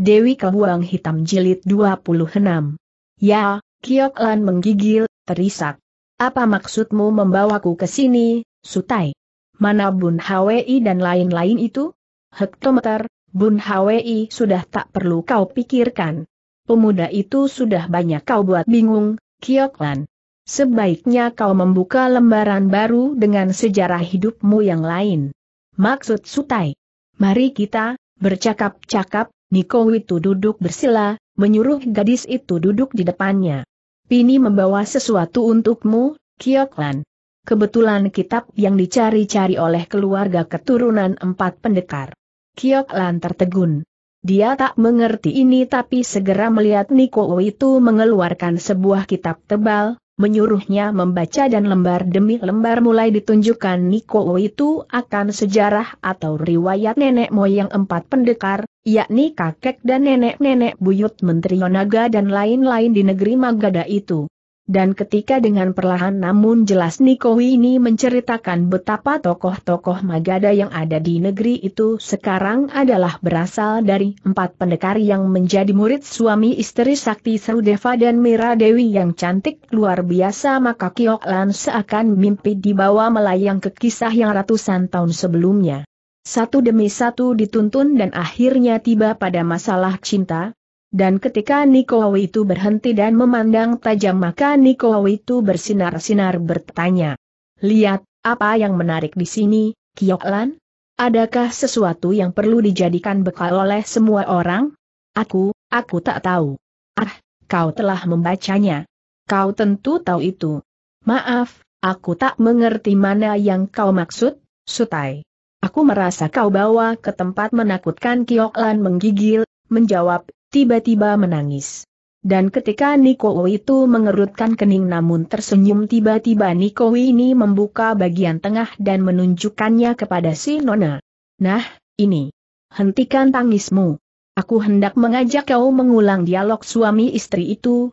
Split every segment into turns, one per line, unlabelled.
Dewi Kebuang Hitam Jilid 26. Ya, Kiok Lan menggigil, terisak. Apa maksudmu membawaku ke sini, Sutai? Mana Bun Hwi dan lain-lain itu? Hektometer, Bun Hwi sudah tak perlu kau pikirkan. Pemuda itu sudah banyak kau buat bingung, Kiok Lan. Sebaiknya kau membuka lembaran baru dengan sejarah hidupmu yang lain. Maksud Sutai. Mari kita, bercakap-cakap, Niko itu duduk bersila, menyuruh gadis itu duduk di depannya. Pini membawa sesuatu untukmu, Kioklan. Kebetulan kitab yang dicari-cari oleh keluarga keturunan empat pendekar. Kioklan tertegun. Dia tak mengerti ini tapi segera melihat Niko itu mengeluarkan sebuah kitab tebal, menyuruhnya membaca dan lembar demi lembar mulai ditunjukkan Niko itu akan sejarah atau riwayat nenek moyang empat pendekar, yakni kakek dan nenek-nenek buyut Menteri Yonaga dan lain-lain di negeri Magada itu. Dan ketika dengan perlahan namun jelas Niko ini menceritakan betapa tokoh-tokoh Magada yang ada di negeri itu sekarang adalah berasal dari empat pendekar yang menjadi murid suami istri Sakti Serudeva dan Mira Dewi yang cantik luar biasa maka Kiok Lan seakan mimpi dibawa melayang ke kisah yang ratusan tahun sebelumnya. Satu demi satu dituntun dan akhirnya tiba pada masalah cinta. Dan ketika Nikowi itu berhenti dan memandang tajam maka Nikowi itu bersinar-sinar bertanya. Lihat, apa yang menarik di sini, Kioklan? Adakah sesuatu yang perlu dijadikan bekal oleh semua orang? Aku, aku tak tahu. Ah, kau telah membacanya. Kau tentu tahu itu. Maaf, aku tak mengerti mana yang kau maksud, Sutai. Aku merasa kau bawa ke tempat menakutkan Lan menggigil, menjawab, tiba-tiba menangis. Dan ketika Niko itu mengerutkan kening namun tersenyum tiba-tiba Niko ini membuka bagian tengah dan menunjukkannya kepada si Nona. Nah, ini. Hentikan tangismu. Aku hendak mengajak kau mengulang dialog suami istri itu,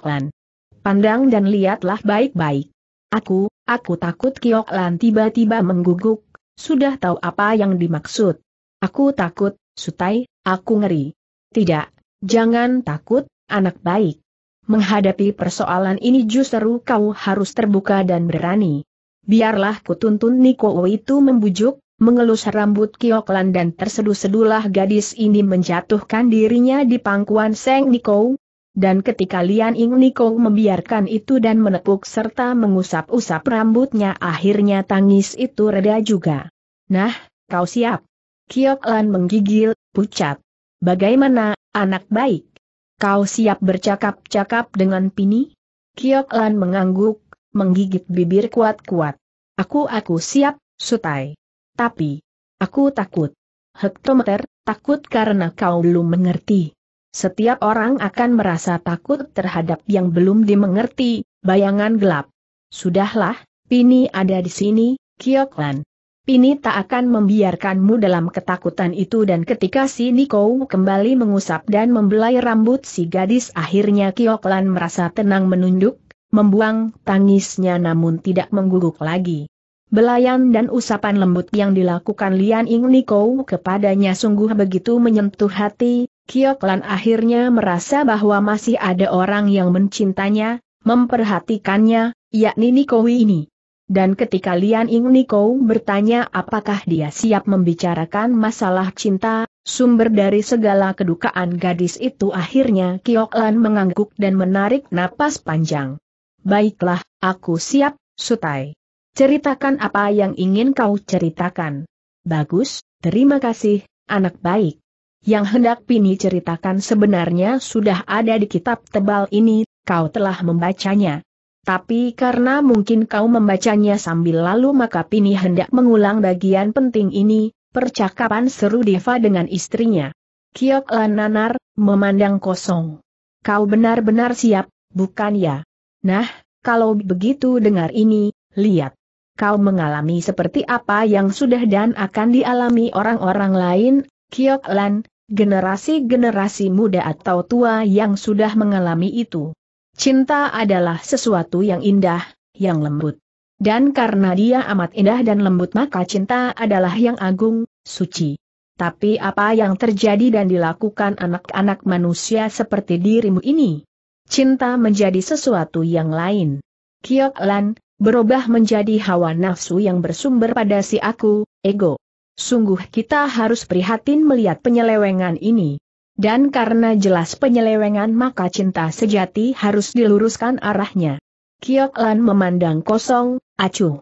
Lan. Pandang dan lihatlah baik-baik. Aku, aku takut Lan tiba-tiba mengguguk, sudah tahu apa yang dimaksud. Aku takut, Sutai, aku ngeri. Tidak, jangan takut, anak baik. Menghadapi persoalan ini justru kau harus terbuka dan berani. Biarlah kutuntun Niko itu membujuk, mengelus rambut Kioklan dan terseduh-sedulah gadis ini menjatuhkan dirinya di pangkuan Seng Niko, dan ketika Lian Ing Niko membiarkan itu dan menepuk serta mengusap-usap rambutnya akhirnya tangis itu reda juga. Nah, kau siap? Kiok Lan menggigil, pucat. Bagaimana, anak baik? Kau siap bercakap-cakap dengan Pini? Kiok Lan mengangguk, menggigit bibir kuat-kuat. Aku-aku siap, Sutai. Tapi, aku takut. Hektometer, takut karena kau belum mengerti. Setiap orang akan merasa takut terhadap yang belum dimengerti, bayangan gelap. Sudahlah, Pini ada di sini, Kioklan. Pini tak akan membiarkanmu dalam ketakutan itu dan ketika si Niko kembali mengusap dan membelai rambut si gadis akhirnya Kioklan merasa tenang menunduk, membuang tangisnya namun tidak mengguguk lagi. Belayan dan usapan lembut yang dilakukan Lian Ing Niko kepadanya sungguh begitu menyentuh hati, Kioklan akhirnya merasa bahwa masih ada orang yang mencintanya, memperhatikannya, yakni Nikowi ini. Dan ketika Lian Ing Niko bertanya apakah dia siap membicarakan masalah cinta, sumber dari segala kedukaan gadis itu akhirnya Kioklan mengangguk dan menarik napas panjang. Baiklah, aku siap, Sutai. Ceritakan apa yang ingin kau ceritakan. Bagus, terima kasih, anak baik yang hendak Pini ceritakan sebenarnya sudah ada di kitab tebal ini, kau telah membacanya. Tapi karena mungkin kau membacanya sambil lalu maka Pini hendak mengulang bagian penting ini, percakapan seru Deva dengan istrinya. Kiok Lananar, memandang kosong. Kau benar-benar siap, bukan ya? Nah, kalau begitu dengar ini, lihat. Kau mengalami seperti apa yang sudah dan akan dialami orang-orang lain, Kiok Lan, generasi-generasi muda atau tua yang sudah mengalami itu. Cinta adalah sesuatu yang indah, yang lembut. Dan karena dia amat indah dan lembut maka cinta adalah yang agung, suci. Tapi apa yang terjadi dan dilakukan anak-anak manusia seperti dirimu ini? Cinta menjadi sesuatu yang lain. Kiok berubah menjadi hawa nafsu yang bersumber pada si aku, ego. Sungguh kita harus prihatin melihat penyelewengan ini. Dan karena jelas penyelewengan maka cinta sejati harus diluruskan arahnya. Kiok Lan memandang kosong, acuh.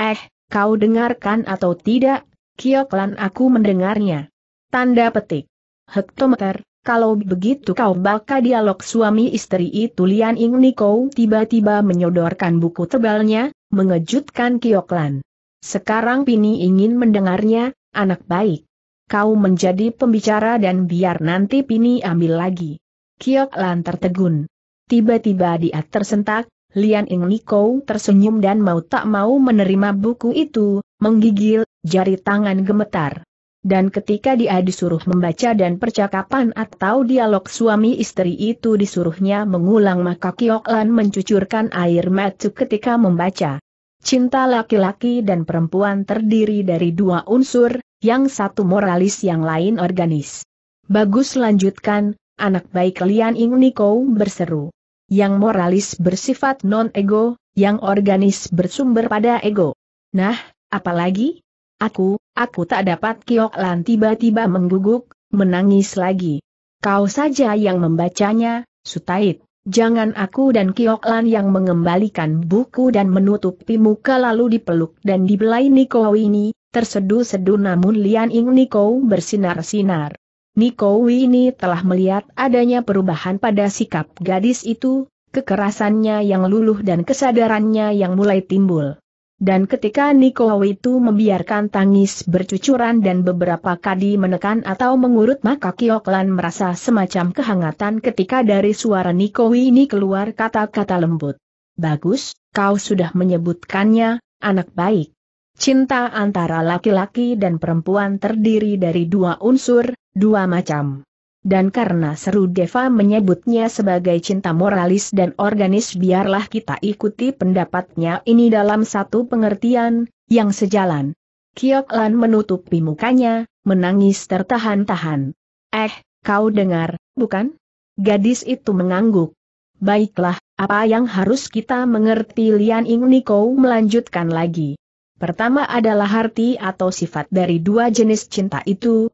Eh, kau dengarkan atau tidak? Kiok Lan aku mendengarnya. Tanda petik. Hektometer, kalau begitu kau bakal dialog suami istri itu Lian Ing Niko tiba-tiba menyodorkan buku tebalnya, mengejutkan Kiok Lan. Sekarang Pini ingin mendengarnya, anak baik. Kau menjadi pembicara dan biar nanti Pini ambil lagi. Kiok Lan tertegun. Tiba-tiba dia tersentak, Lian Ing Niko tersenyum dan mau tak mau menerima buku itu, menggigil, jari tangan gemetar. Dan ketika dia disuruh membaca dan percakapan atau dialog suami istri itu disuruhnya mengulang maka Kiok Lan mencucurkan air mata ketika membaca. Cinta laki-laki dan perempuan terdiri dari dua unsur, yang satu moralis yang lain organis. Bagus lanjutkan, anak baik kalian Ing Niko berseru. Yang moralis bersifat non-ego, yang organis bersumber pada ego. Nah, apalagi? Aku, aku tak dapat Kiok Lan tiba-tiba mengguguk, menangis lagi. Kau saja yang membacanya, Sutait. Jangan aku dan Lan yang mengembalikan buku dan menutupi muka lalu dipeluk dan dibelai Niko ini, terseduh-seduh namun Lian Ing Niko bersinar-sinar. Niko ini telah melihat adanya perubahan pada sikap gadis itu, kekerasannya yang luluh dan kesadarannya yang mulai timbul. Dan ketika Niko itu membiarkan tangis bercucuran dan beberapa kadi menekan atau mengurut maka Kioklan merasa semacam kehangatan ketika dari suara Niko ini keluar kata-kata lembut. Bagus, kau sudah menyebutkannya, anak baik. Cinta antara laki-laki dan perempuan terdiri dari dua unsur, dua macam. Dan karena seru Deva menyebutnya sebagai cinta moralis dan organis biarlah kita ikuti pendapatnya ini dalam satu pengertian, yang sejalan. Kiok Lan menutupi mukanya, menangis tertahan-tahan. Eh, kau dengar, bukan? Gadis itu mengangguk. Baiklah, apa yang harus kita mengerti Lian Ing Niko melanjutkan lagi. Pertama adalah arti atau sifat dari dua jenis cinta itu,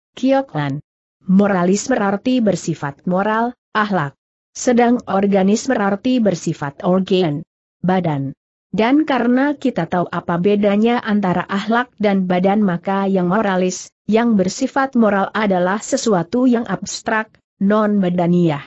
Lan. Moralis berarti bersifat moral, ahlak. Sedang organis berarti bersifat organ, badan. Dan karena kita tahu apa bedanya antara ahlak dan badan maka yang moralis, yang bersifat moral adalah sesuatu yang abstrak, non-badaniah.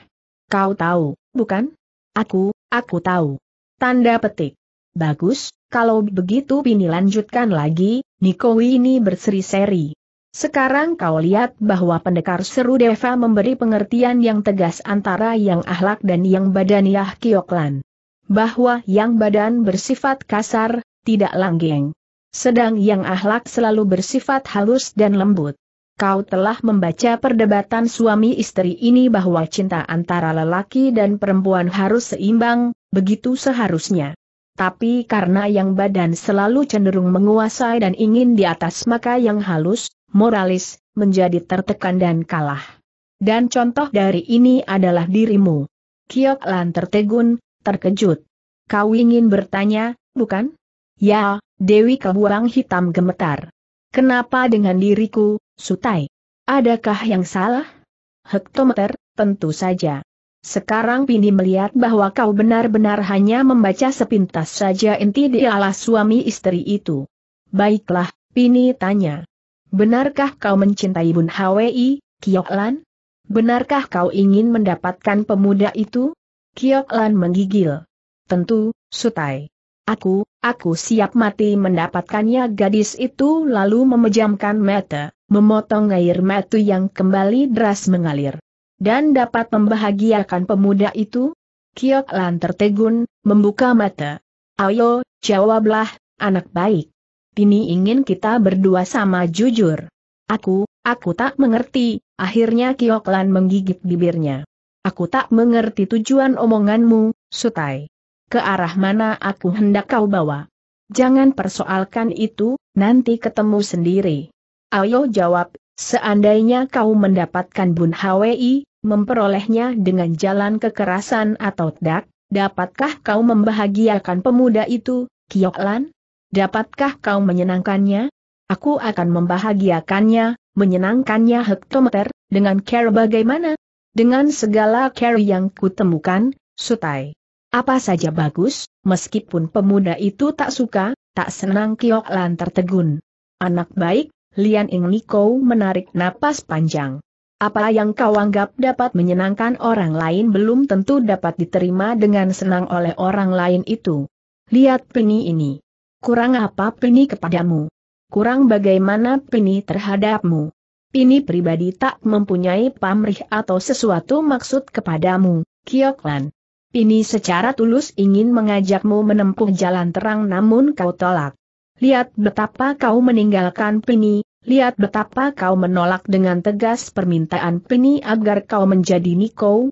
Kau tahu, bukan? Aku, aku tahu. Tanda petik. Bagus, kalau begitu Pini lanjutkan lagi, Niko ini berseri-seri. Sekarang kau lihat bahwa pendekar seru Deva memberi pengertian yang tegas antara yang ahlak dan yang badaniah Kioklan. Bahwa yang badan bersifat kasar, tidak langgeng. Sedang yang ahlak selalu bersifat halus dan lembut. Kau telah membaca perdebatan suami istri ini bahwa cinta antara lelaki dan perempuan harus seimbang, begitu seharusnya. Tapi karena yang badan selalu cenderung menguasai dan ingin di atas maka yang halus, moralis, menjadi tertekan dan kalah. Dan contoh dari ini adalah dirimu. Kiok Lan tertegun, terkejut. Kau ingin bertanya, bukan? Ya, Dewi Kebuang Hitam gemetar. Kenapa dengan diriku, Sutai? Adakah yang salah? Hektometer, tentu saja. Sekarang Pini melihat bahwa kau benar-benar hanya membaca sepintas saja inti di alas suami istri itu. Baiklah, Pini tanya. Benarkah kau mencintai Bun Hwi, Kioklan? Benarkah kau ingin mendapatkan pemuda itu? Kioklan menggigil. Tentu, Sutai. Aku, aku siap mati mendapatkannya gadis itu lalu memejamkan mata, memotong air mata yang kembali deras mengalir. Dan dapat membahagiakan pemuda itu? Kioklan tertegun, membuka mata. Ayo, jawablah, anak baik. Tini ingin kita berdua sama jujur. Aku, aku tak mengerti, akhirnya Kioklan menggigit bibirnya. Aku tak mengerti tujuan omonganmu, Sutai. Ke arah mana aku hendak kau bawa? Jangan persoalkan itu, nanti ketemu sendiri. Ayo jawab, seandainya kau mendapatkan Bun Hwi, memperolehnya dengan jalan kekerasan atau tidak, dapatkah kau membahagiakan pemuda itu, Kioklan? Dapatkah kau menyenangkannya? Aku akan membahagiakannya, menyenangkannya hektometer, dengan care bagaimana? Dengan segala care yang kutemukan, Sutai. Apa saja bagus, meskipun pemuda itu tak suka, tak senang Kiok Lan tertegun. Anak baik, Lian Ing Niko menarik napas panjang. Apa yang kau anggap dapat menyenangkan orang lain belum tentu dapat diterima dengan senang oleh orang lain itu. Lihat peni ini. Kurang apa Pini kepadamu? Kurang bagaimana Pini terhadapmu? Pini pribadi tak mempunyai pamrih atau sesuatu maksud kepadamu, Kioklan. Pini secara tulus ingin mengajakmu menempuh jalan terang namun kau tolak. Lihat betapa kau meninggalkan Pini, lihat betapa kau menolak dengan tegas permintaan Pini agar kau menjadi Niko.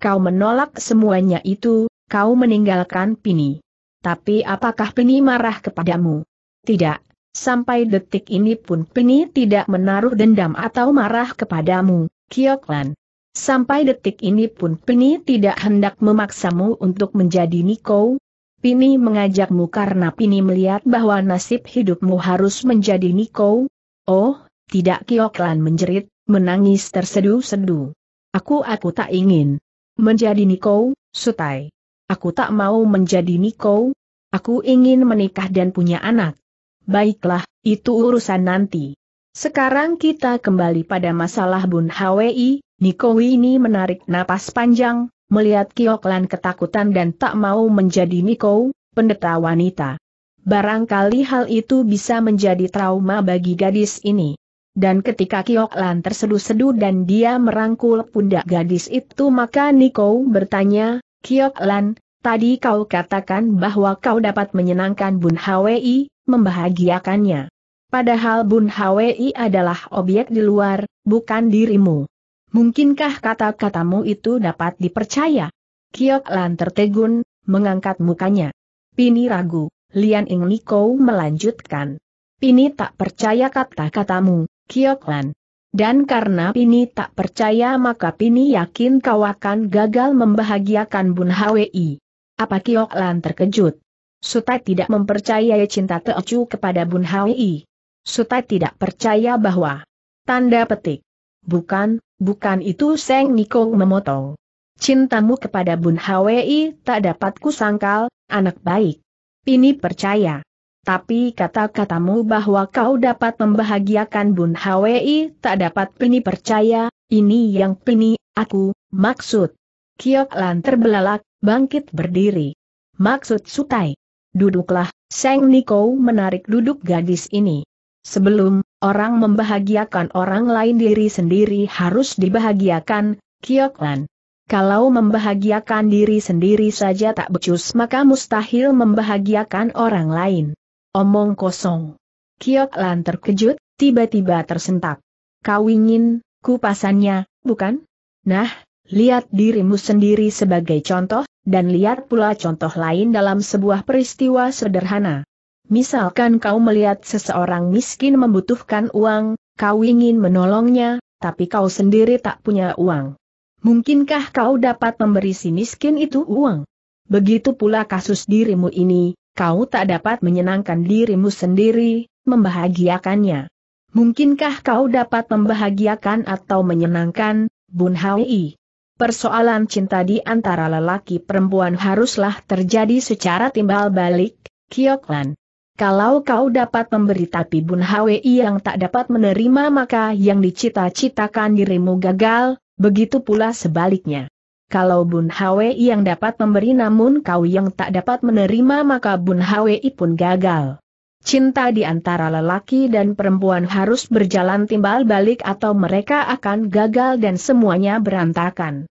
Kau menolak semuanya itu, kau meninggalkan Pini. Tapi apakah Peni marah kepadamu? Tidak. Sampai detik ini pun Peni tidak menaruh dendam atau marah kepadamu, Kioklan. Sampai detik ini pun Peni tidak hendak memaksamu untuk menjadi Niko. Pini mengajakmu karena Pini melihat bahwa nasib hidupmu harus menjadi Niko. Oh, tidak Kioklan menjerit, menangis terseduh sedu Aku aku tak ingin menjadi Niko, Sutai. Aku tak mau menjadi Niko. Aku ingin menikah dan punya anak. Baiklah, itu urusan nanti. Sekarang kita kembali pada masalah Bun Hwi, Niko ini menarik napas panjang, melihat Kioklan ketakutan dan tak mau menjadi Niko, pendeta wanita. Barangkali hal itu bisa menjadi trauma bagi gadis ini. Dan ketika Kioklan terseduh-seduh dan dia merangkul pundak gadis itu maka Niko bertanya, Kiok Lan, tadi kau katakan bahwa kau dapat menyenangkan Bun Hwi, membahagiakannya. Padahal Bun Hwi adalah objek di luar, bukan dirimu. Mungkinkah kata-katamu itu dapat dipercaya? Kiok Lan tertegun, mengangkat mukanya. Pini ragu, Lian Ing Niko melanjutkan. Pini tak percaya kata-katamu, Kiok Lan. Dan karena Pini tak percaya maka Pini yakin kau akan gagal membahagiakan Bun Hwi. Apa Kiok Lan terkejut? Suta tidak mempercayai cinta Teocu kepada Bun Hwi. Suta tidak percaya bahwa Tanda petik. Bukan, bukan itu Seng Nikong memotong. Cintamu kepada Bun Hwi tak dapat kusangkal, anak baik. Pini percaya. Tapi kata-katamu bahwa kau dapat membahagiakan Bun Hwi tak dapat Pini percaya, ini yang Pini, aku, maksud. Kiok Lan terbelalak, bangkit berdiri. Maksud Sutai. Duduklah, Seng Niko menarik duduk gadis ini. Sebelum orang membahagiakan orang lain diri sendiri harus dibahagiakan, Kiok Lan. Kalau membahagiakan diri sendiri saja tak becus maka mustahil membahagiakan orang lain. Omong kosong. Kiok Lan terkejut, tiba-tiba tersentak. Kau ingin, kupasannya, bukan? Nah, lihat dirimu sendiri sebagai contoh, dan lihat pula contoh lain dalam sebuah peristiwa sederhana. Misalkan kau melihat seseorang miskin membutuhkan uang, kau ingin menolongnya, tapi kau sendiri tak punya uang. Mungkinkah kau dapat memberi si miskin itu uang? Begitu pula kasus dirimu ini, kau tak dapat menyenangkan dirimu sendiri, membahagiakannya. Mungkinkah kau dapat membahagiakan atau menyenangkan, Bun Hai? Persoalan cinta di antara lelaki perempuan haruslah terjadi secara timbal balik, Kioklan. Kalau kau dapat memberi tapi Bun Hwi yang tak dapat menerima maka yang dicita-citakan dirimu gagal, begitu pula sebaliknya. Kalau Bun Hwi yang dapat memberi namun kau yang tak dapat menerima maka Bun Hwi pun gagal. Cinta di antara lelaki dan perempuan harus berjalan timbal balik atau mereka akan gagal dan semuanya berantakan.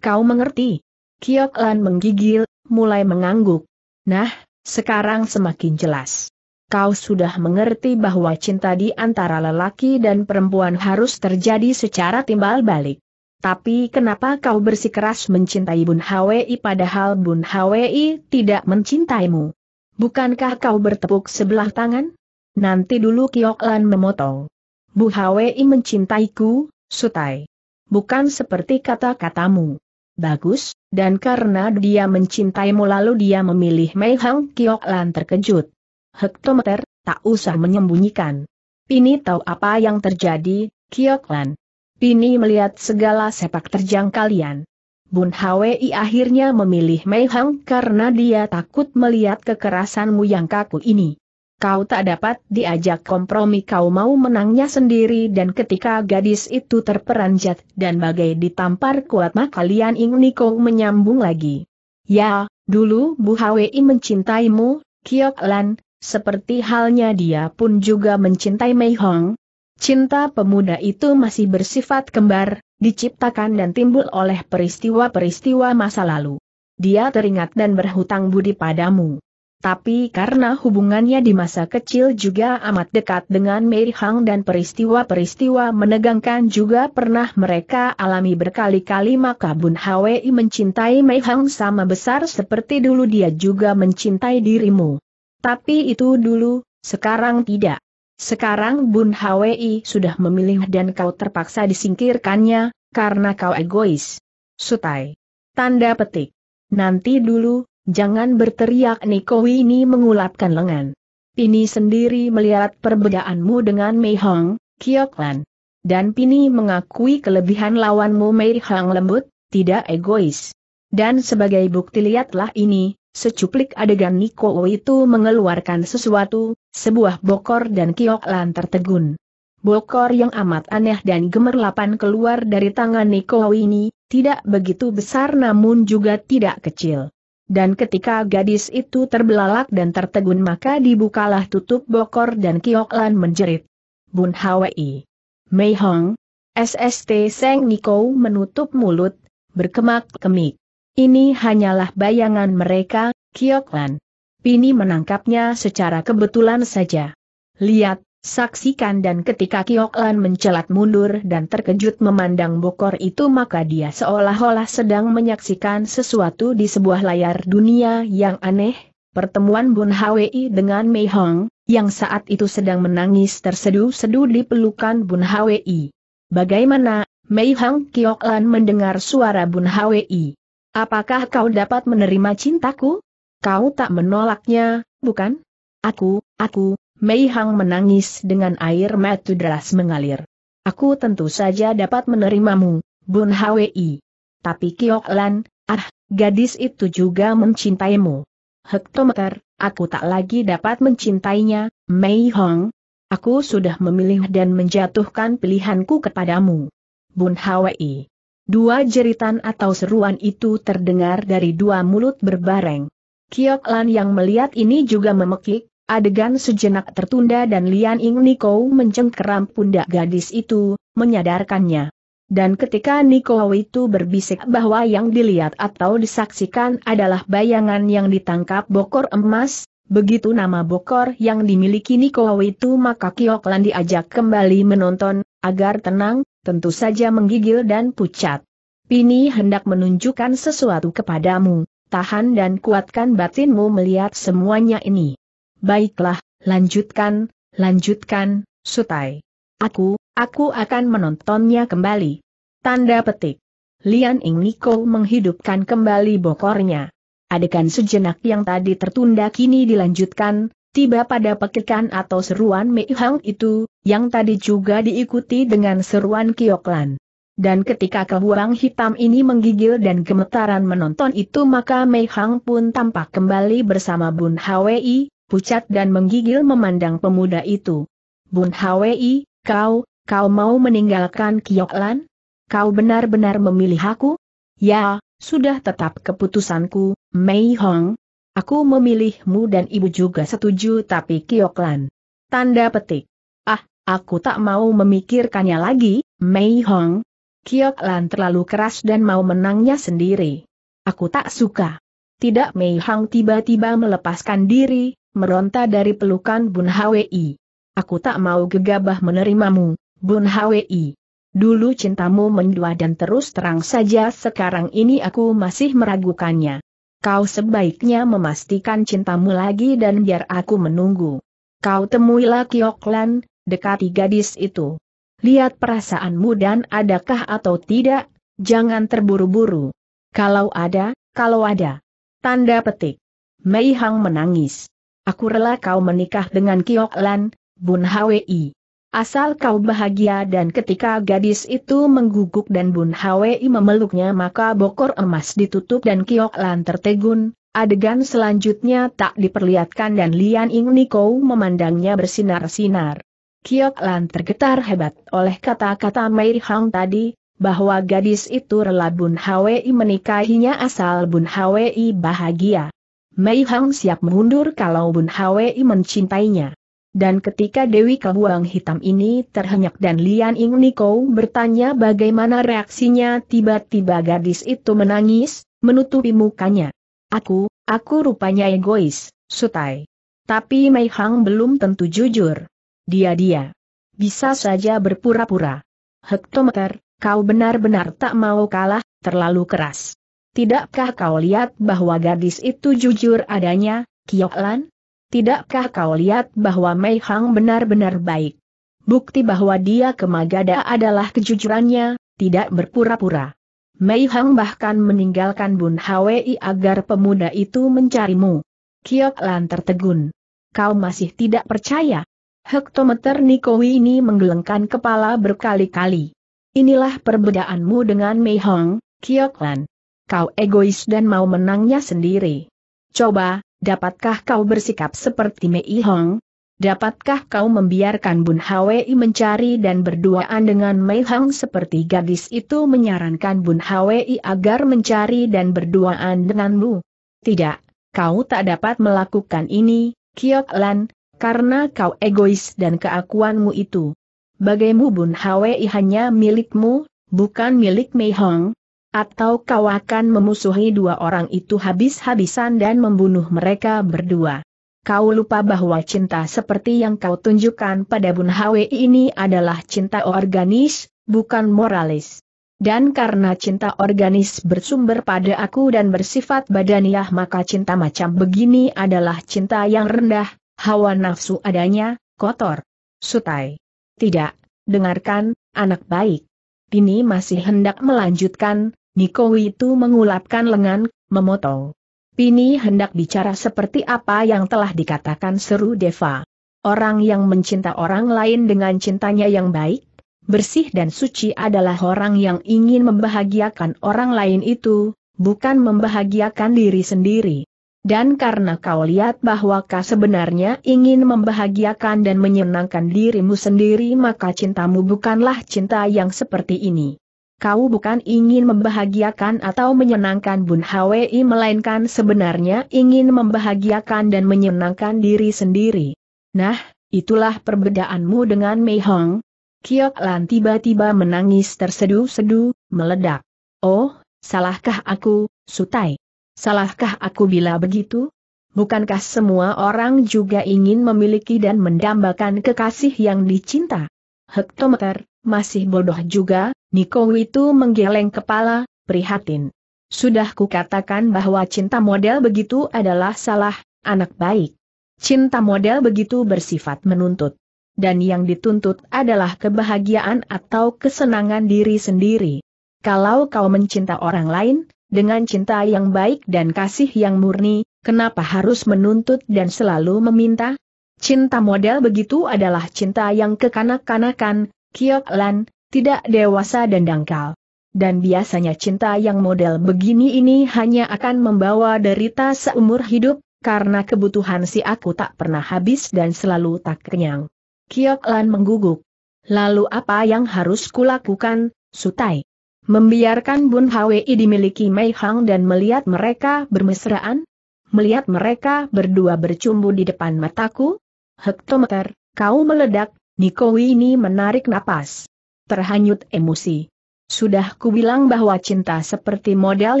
Kau mengerti? Kiok Lan menggigil, mulai mengangguk. Nah, sekarang semakin jelas. Kau sudah mengerti bahwa cinta di antara lelaki dan perempuan harus terjadi secara timbal balik. Tapi kenapa kau bersikeras mencintai Bun Hwi padahal Bun Hwi tidak mencintaimu? Bukankah kau bertepuk sebelah tangan? Nanti dulu Kiok Lan memotong. Bu Hwi mencintaiku, Sutai. Bukan seperti kata-katamu. Bagus, dan karena dia mencintaimu lalu dia memilih Mei Hang Kiok Lan terkejut. Hektometer, tak usah menyembunyikan. Ini tahu apa yang terjadi, Kiok Lan. Pini melihat segala sepak terjang kalian. Bun Hwi akhirnya memilih Mei Hang karena dia takut melihat kekerasanmu yang kaku ini. Kau tak dapat diajak kompromi kau mau menangnya sendiri dan ketika gadis itu terperanjat dan bagai ditampar kuat maka kalian Ing Niko menyambung lagi. Ya, dulu Bu Hwi mencintaimu, Kiok Lan, seperti halnya dia pun juga mencintai Mei Hong, Cinta pemuda itu masih bersifat kembar, diciptakan dan timbul oleh peristiwa-peristiwa masa lalu. Dia teringat dan berhutang budi padamu. Tapi karena hubungannya di masa kecil juga amat dekat dengan Mei Hang dan peristiwa-peristiwa menegangkan juga pernah mereka alami berkali-kali maka Bun Hwi mencintai Mei Hang sama besar seperti dulu dia juga mencintai dirimu. Tapi itu dulu, sekarang tidak. Sekarang Bun Hwi sudah memilih dan kau terpaksa disingkirkannya, karena kau egois. Sutai. Tanda petik. Nanti dulu, jangan berteriak Niko ini mengulapkan lengan. Pini sendiri melihat perbedaanmu dengan Mei Hong, Kioklan. Dan Pini mengakui kelebihan lawanmu Mei Hong lembut, tidak egois. Dan sebagai bukti lihatlah ini, secuplik adegan Niko itu mengeluarkan sesuatu, sebuah bokor dan kiok tertegun. Bokor yang amat aneh dan gemerlapan keluar dari tangan Niko ini, tidak begitu besar namun juga tidak kecil. Dan ketika gadis itu terbelalak dan tertegun maka dibukalah tutup bokor dan kiok menjerit. Bun Hwi. Mei Hong. SST Seng Niko menutup mulut, berkemak-kemik. Ini hanyalah bayangan mereka, Kioklan. Pini menangkapnya secara kebetulan saja. Lihat, saksikan dan ketika Kioklan mencelat mundur dan terkejut memandang bokor itu maka dia seolah-olah sedang menyaksikan sesuatu di sebuah layar dunia yang aneh, pertemuan Bun Hwi dengan Mei Hong, yang saat itu sedang menangis terseduh-seduh di pelukan Bun Hwi. Bagaimana, Mei Hong Kioklan mendengar suara Bun Hwi. Apakah kau dapat menerima cintaku? Kau tak menolaknya, bukan? Aku, aku, Mei Hang menangis dengan air mata deras mengalir. Aku tentu saja dapat menerimamu, Bun Hwi. Tapi Kiok Lan, ah, gadis itu juga mencintaimu. Hektometer, aku tak lagi dapat mencintainya, Mei Hong. Aku sudah memilih dan menjatuhkan pilihanku kepadamu. Bun Hwi. Dua jeritan atau seruan itu terdengar dari dua mulut berbareng. Kiok Lan yang melihat ini juga memekik, adegan sejenak tertunda dan Lian Ying Niko mencengkeram pundak gadis itu, menyadarkannya. Dan ketika Niko itu berbisik bahwa yang dilihat atau disaksikan adalah bayangan yang ditangkap bokor emas, begitu nama bokor yang dimiliki Niko itu maka Kiok diajak kembali menonton, agar tenang, tentu saja menggigil dan pucat. Pini hendak menunjukkan sesuatu kepadamu, tahan dan kuatkan batinmu melihat semuanya ini. Baiklah, lanjutkan, lanjutkan, Sutai. Aku, aku akan menontonnya kembali. Tanda petik. Lian Ing Niko menghidupkan kembali bokornya. Adegan sejenak yang tadi tertunda kini dilanjutkan, tiba pada pekikan atau seruan Mei Hang itu, yang tadi juga diikuti dengan seruan Kioklan. Dan ketika kehuang hitam ini menggigil dan gemetaran menonton itu maka Mei Hang pun tampak kembali bersama Bun Hwi, pucat dan menggigil memandang pemuda itu. Bun Hwi, kau, kau mau meninggalkan Kioklan? Kau benar-benar memilih aku? Ya, sudah tetap keputusanku, Mei Hong, Aku memilihmu dan ibu juga setuju tapi Kioklan. Tanda petik. Ah, aku tak mau memikirkannya lagi, Mei Hong. Kioklan terlalu keras dan mau menangnya sendiri. Aku tak suka. Tidak Mei Hong tiba-tiba melepaskan diri, meronta dari pelukan Bun Hwi. Aku tak mau gegabah menerimamu, Bun Hwi. Dulu cintamu mendua dan terus terang saja sekarang ini aku masih meragukannya. Kau sebaiknya memastikan cintamu lagi dan biar aku menunggu. Kau temuilah Kioklan, dekati gadis itu. Lihat perasaanmu dan adakah atau tidak, jangan terburu-buru. Kalau ada, kalau ada. Tanda petik. Mei Hang menangis. Aku rela kau menikah dengan Kioklan, Bun Hwi. Asal kau bahagia dan ketika gadis itu mengguguk dan Bun Hwi memeluknya maka bokor emas ditutup dan Kiok Lan tertegun, adegan selanjutnya tak diperlihatkan dan Lian Ing Niko memandangnya bersinar-sinar. Kiok Lan tergetar hebat oleh kata-kata Mei Hang tadi, bahwa gadis itu rela Bun Hwi menikahinya asal Bun Hwi bahagia. Mei Hang siap mundur kalau Bun Hwi mencintainya. Dan ketika Dewi Kebuang Hitam ini terhenyak dan Lian Ing Niko bertanya bagaimana reaksinya tiba-tiba gadis itu menangis, menutupi mukanya. Aku, aku rupanya egois, sutai. Tapi Mei Hang belum tentu jujur. Dia-dia. Bisa saja berpura-pura. Hektometer, kau benar-benar tak mau kalah, terlalu keras. Tidakkah kau lihat bahwa gadis itu jujur adanya, Kioklan? Tidakkah kau lihat bahwa Mei Hang benar-benar baik? Bukti bahwa dia ke Magada adalah kejujurannya, tidak berpura-pura. Mei Hang bahkan meninggalkan Bun Hwi agar pemuda itu mencarimu. Kiok Lan tertegun. Kau masih tidak percaya? Hektometer Nikowi ini menggelengkan kepala berkali-kali. Inilah perbedaanmu dengan Mei Hang, Kiok Lan. Kau egois dan mau menangnya sendiri. Coba, Dapatkah kau bersikap seperti Mei Hong? Dapatkah kau membiarkan Bun Hwi mencari dan berduaan dengan Mei Hong seperti gadis itu menyarankan Bun Hwi agar mencari dan berduaan denganmu? Tidak, kau tak dapat melakukan ini, Kiok Lan, karena kau egois dan keakuanmu itu. Bagaimu Bun Hwi hanya milikmu, bukan milik Mei Hong, atau kau akan memusuhi dua orang itu habis-habisan dan membunuh mereka berdua. Kau lupa bahwa cinta seperti yang kau tunjukkan pada Bun Hwe ini adalah cinta organis, bukan moralis. Dan karena cinta organis bersumber pada aku dan bersifat badaniah maka cinta macam begini adalah cinta yang rendah, hawa nafsu adanya, kotor. Sutai. Tidak, dengarkan, anak baik. tini masih hendak melanjutkan, Niko itu mengulapkan lengan, memotong. Pini hendak bicara seperti apa yang telah dikatakan seru Deva. Orang yang mencinta orang lain dengan cintanya yang baik, bersih dan suci adalah orang yang ingin membahagiakan orang lain itu, bukan membahagiakan diri sendiri. Dan karena kau lihat bahwa kau sebenarnya ingin membahagiakan dan menyenangkan dirimu sendiri maka cintamu bukanlah cinta yang seperti ini kau bukan ingin membahagiakan atau menyenangkan Bun Hwi melainkan sebenarnya ingin membahagiakan dan menyenangkan diri sendiri. Nah, itulah perbedaanmu dengan Mei Hong. Kiok Lan tiba-tiba menangis terseduh-seduh, meledak. Oh, salahkah aku, Sutai? Salahkah aku bila begitu? Bukankah semua orang juga ingin memiliki dan mendambakan kekasih yang dicinta? Hektometer, masih bodoh juga, Niko itu menggeleng kepala, prihatin. Sudah kukatakan bahwa cinta model begitu adalah salah, anak baik. Cinta model begitu bersifat menuntut. Dan yang dituntut adalah kebahagiaan atau kesenangan diri sendiri. Kalau kau mencinta orang lain, dengan cinta yang baik dan kasih yang murni, kenapa harus menuntut dan selalu meminta? Cinta model begitu adalah cinta yang kekanak-kanakan, kiok lan, tidak dewasa dan dangkal. Dan biasanya cinta yang model begini ini hanya akan membawa derita seumur hidup, karena kebutuhan si aku tak pernah habis dan selalu tak kenyang. Kiok Lan mengguguk. Lalu apa yang harus kulakukan, Sutai? Membiarkan Bun Hwi dimiliki Mei Hang dan melihat mereka bermesraan? Melihat mereka berdua bercumbu di depan mataku? Hektometer, kau meledak, Nikowi ini menarik napas terhanyut emosi. Sudah kubilang bahwa cinta seperti model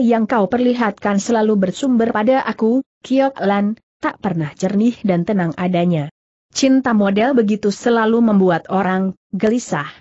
yang kau perlihatkan selalu bersumber pada aku, Kiok Lan, tak pernah jernih dan tenang adanya. Cinta model begitu selalu membuat orang gelisah.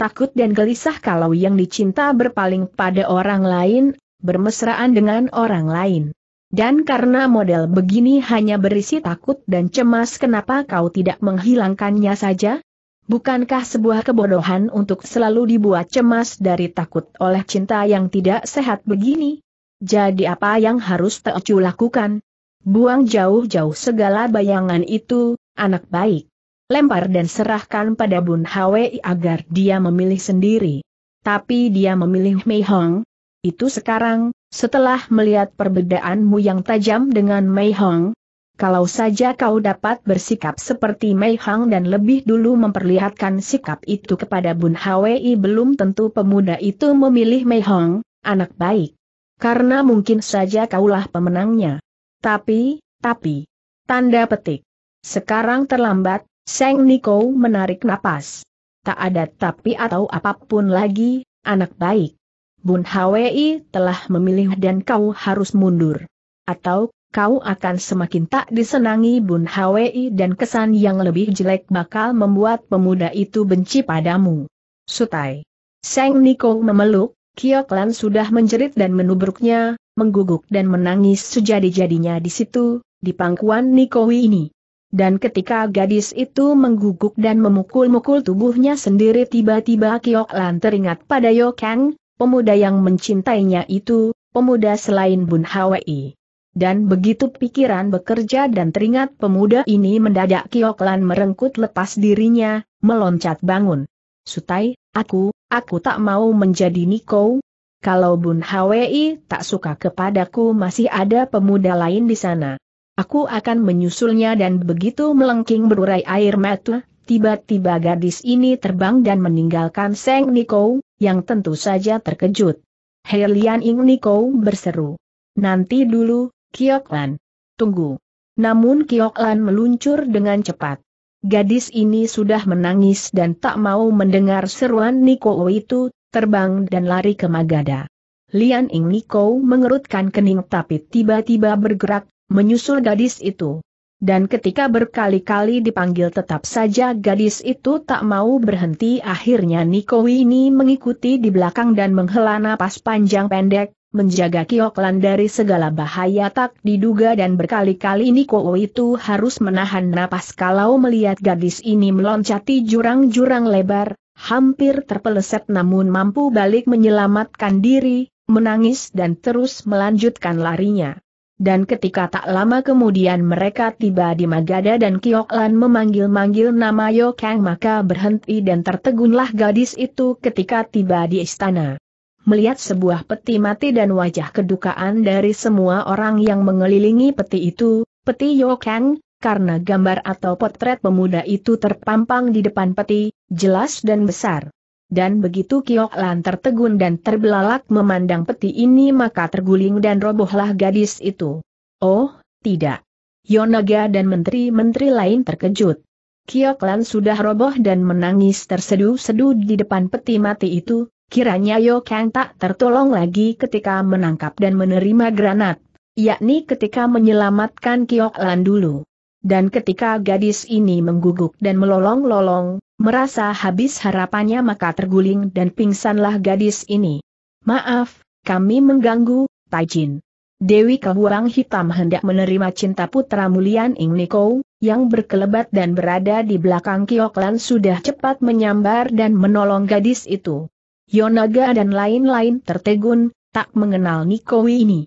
Takut dan gelisah kalau yang dicinta berpaling pada orang lain, bermesraan dengan orang lain. Dan karena model begini hanya berisi takut dan cemas kenapa kau tidak menghilangkannya saja? Bukankah sebuah kebodohan untuk selalu dibuat cemas dari takut oleh cinta yang tidak sehat begini? Jadi apa yang harus Teocu lakukan? Buang jauh-jauh segala bayangan itu, anak baik. Lempar dan serahkan pada Bun Hwi agar dia memilih sendiri. Tapi dia memilih Mei Hong. Itu sekarang, setelah melihat perbedaanmu yang tajam dengan Mei Hong, kalau saja kau dapat bersikap seperti Mei Hang dan lebih dulu memperlihatkan sikap itu kepada Bun Hwi belum tentu pemuda itu memilih Mei Hang, anak baik. Karena mungkin saja kaulah pemenangnya. Tapi, tapi. Tanda petik. Sekarang terlambat, Seng Niko menarik napas. Tak ada tapi atau apapun lagi, anak baik. Bun Hwi telah memilih dan kau harus mundur. Atau kau akan semakin tak disenangi Bun Hwi dan kesan yang lebih jelek bakal membuat pemuda itu benci padamu. Sutai. Seng Niko memeluk, Kio Klan sudah menjerit dan menubruknya, mengguguk dan menangis sejadi-jadinya di situ, di pangkuan Nikowi ini. Dan ketika gadis itu mengguguk dan memukul-mukul tubuhnya sendiri tiba-tiba Kio Klan teringat pada Yo pemuda yang mencintainya itu, pemuda selain Bun Hwi. Dan begitu pikiran bekerja dan teringat pemuda ini mendadak Kioklan merengkut lepas dirinya, meloncat bangun. Sutai, aku, aku tak mau menjadi Niko. Kalau Bun Hwi tak suka kepadaku masih ada pemuda lain di sana. Aku akan menyusulnya dan begitu melengking berurai air mata, tiba-tiba gadis ini terbang dan meninggalkan Seng Niko, yang tentu saja terkejut. Helian Ing Niko berseru. Nanti dulu, Kiok Tunggu. Namun Kiok meluncur dengan cepat. Gadis ini sudah menangis dan tak mau mendengar seruan Niko itu, terbang dan lari ke Magada. Lian Ing Niko mengerutkan kening tapi tiba-tiba bergerak, menyusul gadis itu. Dan ketika berkali-kali dipanggil tetap saja gadis itu tak mau berhenti akhirnya Niko ini mengikuti di belakang dan menghela napas panjang pendek, menjaga Kioklan dari segala bahaya tak diduga dan berkali-kali Niko itu harus menahan napas kalau melihat gadis ini meloncati jurang-jurang lebar, hampir terpeleset namun mampu balik menyelamatkan diri, menangis dan terus melanjutkan larinya. Dan ketika tak lama kemudian mereka tiba di Magada dan Kioklan memanggil-manggil nama Yokang maka berhenti dan tertegunlah gadis itu ketika tiba di istana melihat sebuah peti mati dan wajah kedukaan dari semua orang yang mengelilingi peti itu, peti Yokan, karena gambar atau potret pemuda itu terpampang di depan peti, jelas dan besar. Dan begitu Kiok Lan tertegun dan terbelalak memandang peti ini maka terguling dan robohlah gadis itu. Oh, tidak. Yonaga dan menteri-menteri lain terkejut. Kiok Lan sudah roboh dan menangis terseduh-seduh di depan peti mati itu, Kiranya Yo Kang tak tertolong lagi ketika menangkap dan menerima granat, yakni ketika menyelamatkan Kiok Lan dulu. Dan ketika gadis ini mengguguk dan melolong-lolong, merasa habis harapannya maka terguling dan pingsanlah gadis ini. Maaf, kami mengganggu, Taijin. Dewi Kebuang Hitam hendak menerima cinta putra Mulian Ing Niko, yang berkelebat dan berada di belakang Kiok sudah cepat menyambar dan menolong gadis itu. Yonaga dan lain-lain tertegun, tak mengenal Nikowi ini.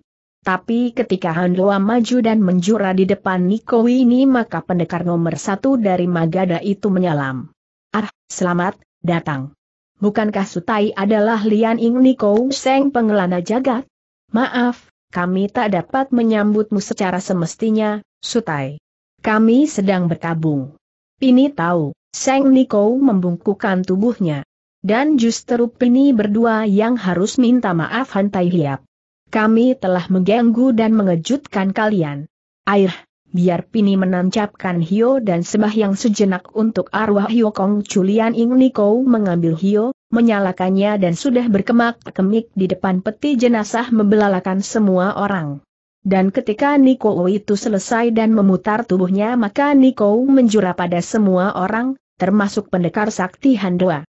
Tapi ketika Handoa maju dan menjura di depan Nikowi ini maka pendekar nomor satu dari Magada itu menyalam. Ah, selamat, datang. Bukankah Sutai adalah Lian Ing Niko Seng pengelana jagat? Maaf, kami tak dapat menyambutmu secara semestinya, Sutai. Kami sedang berkabung. Ini tahu, Seng Niko membungkukkan tubuhnya. Dan justru Pini berdua yang harus minta maaf Hantai Hiap. Kami telah mengganggu dan mengejutkan kalian. Air, biar Pini menancapkan Hio dan yang sejenak untuk arwah Hio Kong Chulian Ing Niko mengambil Hio, menyalakannya dan sudah berkemak-kemik di depan peti jenazah membelalakan semua orang. Dan ketika Niko itu selesai dan memutar tubuhnya maka Niko menjura pada semua orang, termasuk pendekar sakti Handoa.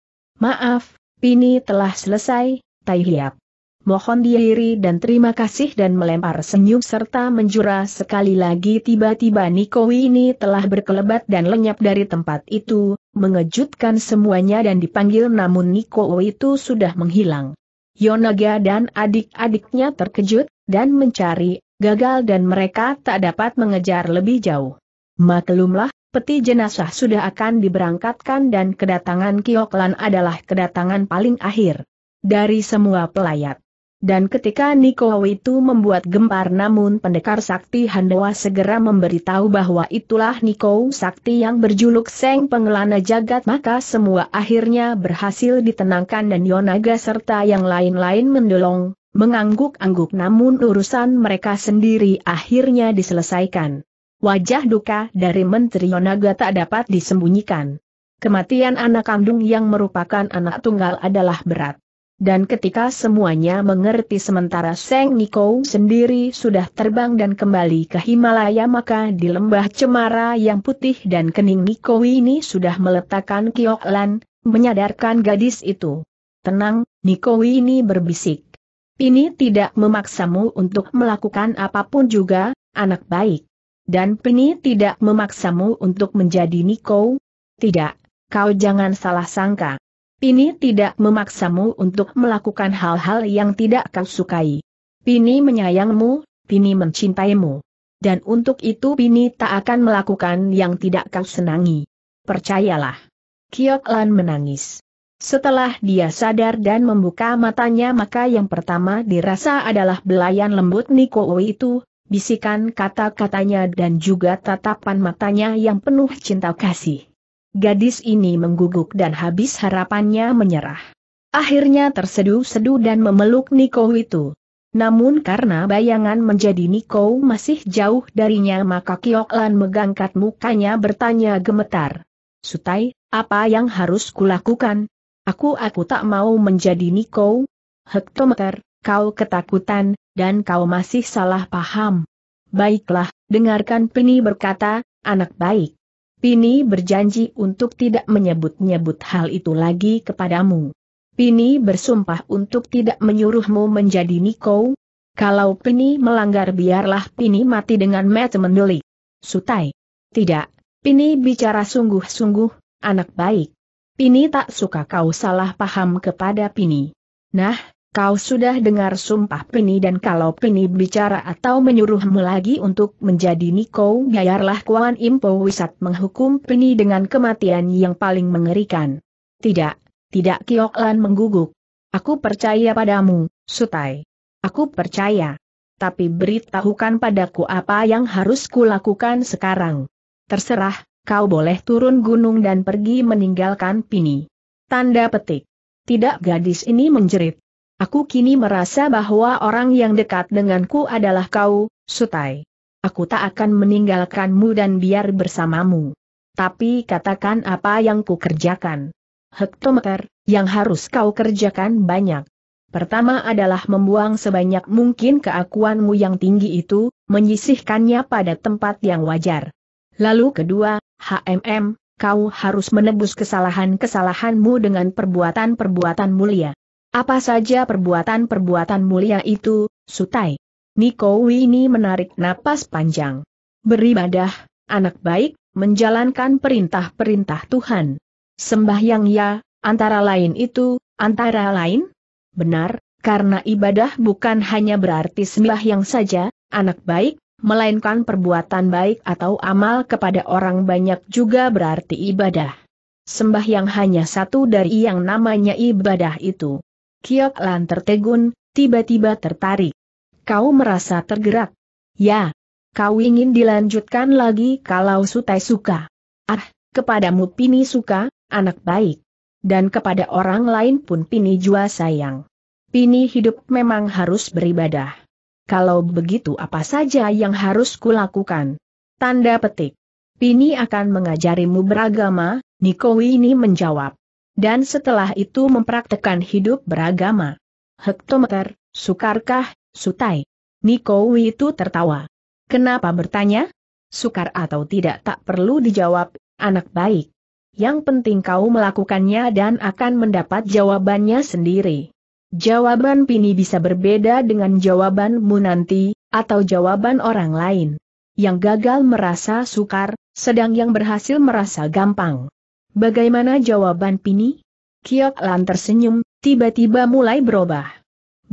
Maaf, Pini telah selesai, Tai Hiap. Mohon diri dan terima kasih dan melempar senyum serta menjura sekali lagi tiba-tiba Niko ini telah berkelebat dan lenyap dari tempat itu, mengejutkan semuanya dan dipanggil namun Niko itu sudah menghilang. Yonaga dan adik-adiknya terkejut, dan mencari, gagal dan mereka tak dapat mengejar lebih jauh. Maklumlah, Peti jenazah sudah akan diberangkatkan dan kedatangan Kioklan adalah kedatangan paling akhir dari semua pelayat. Dan ketika Niko itu membuat gempar namun pendekar sakti Handoa segera memberitahu bahwa itulah Niko sakti yang berjuluk Seng Pengelana Jagat maka semua akhirnya berhasil ditenangkan dan Yonaga serta yang lain-lain mendolong, mengangguk-angguk namun urusan mereka sendiri akhirnya diselesaikan. Wajah duka dari Menteri Yonaga tak dapat disembunyikan. Kematian anak kandung yang merupakan anak tunggal adalah berat. Dan ketika semuanya mengerti sementara Seng Niko sendiri sudah terbang dan kembali ke Himalaya maka di lembah cemara yang putih dan kening Niko ini sudah meletakkan Kioklan, menyadarkan gadis itu. Tenang, Niko ini berbisik. Ini tidak memaksamu untuk melakukan apapun juga, anak baik. Dan Peni tidak memaksamu untuk menjadi Niko? Tidak, kau jangan salah sangka. Pini tidak memaksamu untuk melakukan hal-hal yang tidak kau sukai. Pini menyayangmu, Pini mencintaimu. Dan untuk itu Pini tak akan melakukan yang tidak kau senangi. Percayalah. Kiok Lan menangis. Setelah dia sadar dan membuka matanya maka yang pertama dirasa adalah belayan lembut Niko itu, bisikan kata-katanya dan juga tatapan matanya yang penuh cinta kasih. Gadis ini mengguguk dan habis harapannya menyerah. Akhirnya terseduh-seduh dan memeluk Niko itu. Namun karena bayangan menjadi Niko masih jauh darinya maka Kioklan mengangkat mukanya bertanya gemetar. Sutai, apa yang harus kulakukan? Aku aku tak mau menjadi Niko. Hektometer, kau ketakutan, dan kau masih salah paham. Baiklah, dengarkan Pini berkata, anak baik. Pini berjanji untuk tidak menyebut-nyebut hal itu lagi kepadamu. Pini bersumpah untuk tidak menyuruhmu menjadi Niko. Kalau Pini melanggar biarlah Pini mati dengan mata menduli. Sutai. Tidak, Pini bicara sungguh-sungguh, anak baik. Pini tak suka kau salah paham kepada Pini. Nah, Kau sudah dengar sumpah Pini dan kalau Pini bicara atau menyuruhmu lagi untuk menjadi Niko biarlah Kuan Impo Wisat menghukum Pini dengan kematian yang paling mengerikan. Tidak, tidak Kioklan mengguguk. Aku percaya padamu, Sutai. Aku percaya. Tapi beritahukan padaku apa yang harus kulakukan sekarang. Terserah, kau boleh turun gunung dan pergi meninggalkan Pini. Tanda petik. Tidak gadis ini menjerit. Aku kini merasa bahwa orang yang dekat denganku adalah kau, Sutai. Aku tak akan meninggalkanmu dan biar bersamamu. Tapi katakan apa yang ku kerjakan. Hektometer, yang harus kau kerjakan banyak. Pertama adalah membuang sebanyak mungkin keakuanmu yang tinggi itu, menyisihkannya pada tempat yang wajar. Lalu kedua, HMM, kau harus menebus kesalahan-kesalahanmu dengan perbuatan-perbuatan mulia. Apa saja perbuatan-perbuatan mulia itu, Sutai? Niko Wini menarik napas panjang. Beribadah, anak baik, menjalankan perintah-perintah Tuhan. Sembahyang ya, antara lain itu, antara lain? Benar, karena ibadah bukan hanya berarti yang saja, anak baik, melainkan perbuatan baik atau amal kepada orang banyak juga berarti ibadah. Sembahyang hanya satu dari yang namanya ibadah itu. Kiok Lan tertegun, tiba-tiba tertarik. Kau merasa tergerak. Ya. Kau ingin dilanjutkan lagi kalau Sutai suka. Ah, kepadamu Pini suka, anak baik. Dan kepada orang lain pun Pini jua sayang. Pini hidup memang harus beribadah. Kalau begitu apa saja yang harus kulakukan? Tanda petik. Pini akan mengajarimu beragama, Nikowi ini menjawab dan setelah itu mempraktekkan hidup beragama. Hektometer, sukarkah, sutai? Nikowi itu tertawa. Kenapa bertanya? Sukar atau tidak tak perlu dijawab, anak baik. Yang penting kau melakukannya dan akan mendapat jawabannya sendiri. Jawaban Pini bisa berbeda dengan jawabanmu nanti, atau jawaban orang lain. Yang gagal merasa sukar, sedang yang berhasil merasa gampang. Bagaimana jawaban Pini? Kiok Lan tersenyum, tiba-tiba mulai berubah.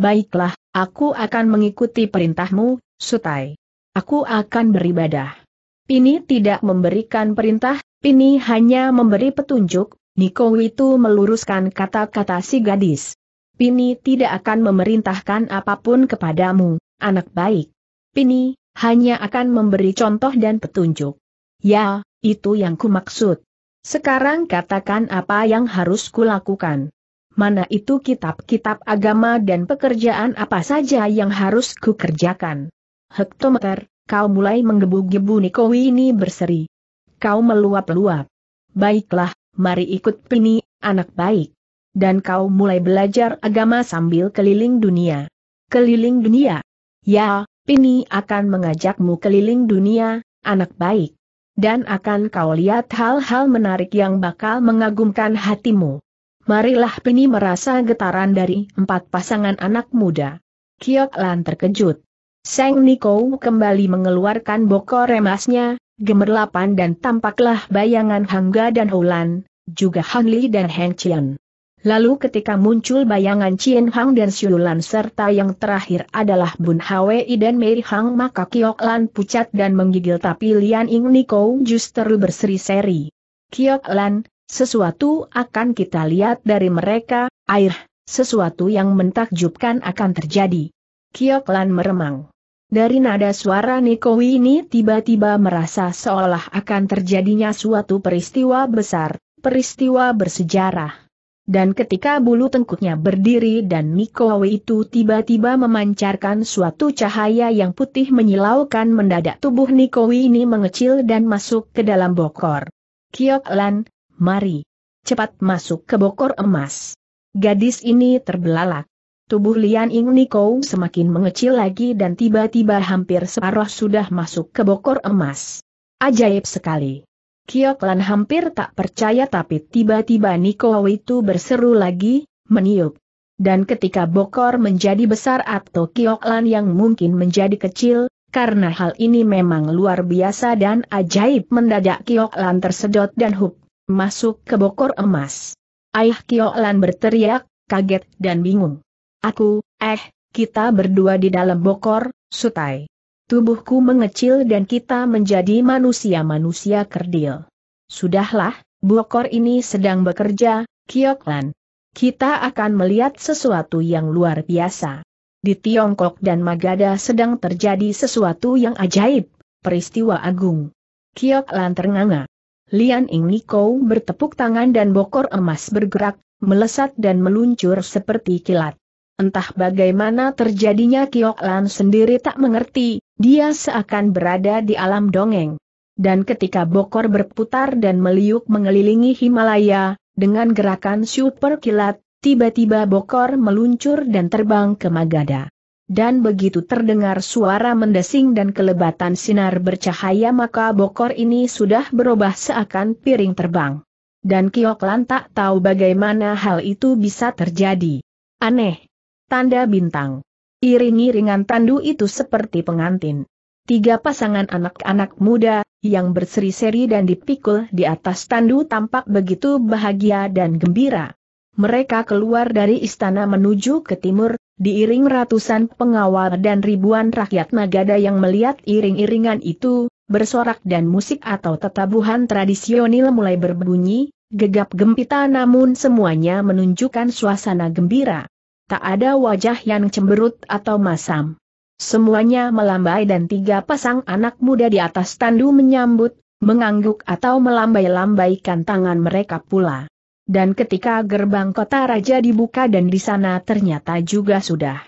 Baiklah, aku akan mengikuti perintahmu, Sutai. Aku akan beribadah. Pini tidak memberikan perintah, Pini hanya memberi petunjuk, Niko itu meluruskan kata-kata si gadis. Pini tidak akan memerintahkan apapun kepadamu, anak baik. Pini hanya akan memberi contoh dan petunjuk. Ya, itu yang kumaksud. Sekarang katakan apa yang harus kulakukan. Mana itu kitab-kitab agama dan pekerjaan apa saja yang harus kukerjakan. Hektometer, kau mulai menggebu-gebu Nikowi ini berseri. Kau meluap-luap. Baiklah, mari ikut Pini, anak baik. Dan kau mulai belajar agama sambil keliling dunia. Keliling dunia? Ya, Pini akan mengajakmu keliling dunia, anak baik dan akan kau lihat hal-hal menarik yang bakal mengagumkan hatimu. Marilah Pini merasa getaran dari empat pasangan anak muda. Kiok Lan terkejut. Seng Niko kembali mengeluarkan bokor emasnya, gemerlapan dan tampaklah bayangan Hangga dan Hulan, juga Hanli dan Heng Qian. Lalu ketika muncul bayangan Chien Hang dan Lan serta yang terakhir adalah Bun Hwei dan Mei Hang maka Kiok Lan pucat dan menggigil tapi Lian Ying Niko justru berseri-seri. Kiok Lan, sesuatu akan kita lihat dari mereka, air, sesuatu yang mentakjubkan akan terjadi. Kiok Lan meremang. Dari nada suara Niko ini tiba-tiba merasa seolah akan terjadinya suatu peristiwa besar, peristiwa bersejarah. Dan ketika bulu tengkuknya berdiri dan Mikowe itu tiba-tiba memancarkan suatu cahaya yang putih menyilaukan mendadak tubuh Nikowi ini mengecil dan masuk ke dalam bokor. Kiok Lan, mari. Cepat masuk ke bokor emas. Gadis ini terbelalak. Tubuh Lian Ing Niko semakin mengecil lagi dan tiba-tiba hampir separuh sudah masuk ke bokor emas. Ajaib sekali. Kiok Lan hampir tak percaya tapi tiba-tiba Niko itu berseru lagi, meniup. Dan ketika bokor menjadi besar atau Kiok Lan yang mungkin menjadi kecil, karena hal ini memang luar biasa dan ajaib mendadak Kiok Lan tersedot dan hub, masuk ke bokor emas. Ayah Kiok Lan berteriak, kaget dan bingung. Aku, eh, kita berdua di dalam bokor, sutai tubuhku mengecil dan kita menjadi manusia-manusia kerdil. Sudahlah, Bokor ini sedang bekerja, Kioklan. Kita akan melihat sesuatu yang luar biasa. Di Tiongkok dan Magada sedang terjadi sesuatu yang ajaib, peristiwa agung. Kioklan ternganga. Lian Ing Niko bertepuk tangan dan bokor emas bergerak, melesat dan meluncur seperti kilat. Entah bagaimana terjadinya Kioklan sendiri tak mengerti, dia seakan berada di alam dongeng. Dan ketika bokor berputar dan meliuk mengelilingi Himalaya, dengan gerakan super kilat, tiba-tiba bokor meluncur dan terbang ke Magada. Dan begitu terdengar suara mendesing dan kelebatan sinar bercahaya maka bokor ini sudah berubah seakan piring terbang. Dan Kioklan tak tahu bagaimana hal itu bisa terjadi. Aneh. Tanda bintang. Iring-iringan tandu itu seperti pengantin. Tiga pasangan anak-anak muda, yang berseri-seri dan dipikul di atas tandu tampak begitu bahagia dan gembira. Mereka keluar dari istana menuju ke timur, diiring ratusan pengawal dan ribuan rakyat Nagada yang melihat iring-iringan itu, bersorak dan musik atau tetabuhan tradisional mulai berbunyi, gegap gempita namun semuanya menunjukkan suasana gembira. Tak ada wajah yang cemberut atau masam. Semuanya melambai dan tiga pasang anak muda di atas tandu menyambut, mengangguk atau melambai-lambaikan tangan mereka pula. Dan ketika gerbang kota raja dibuka dan di sana ternyata juga sudah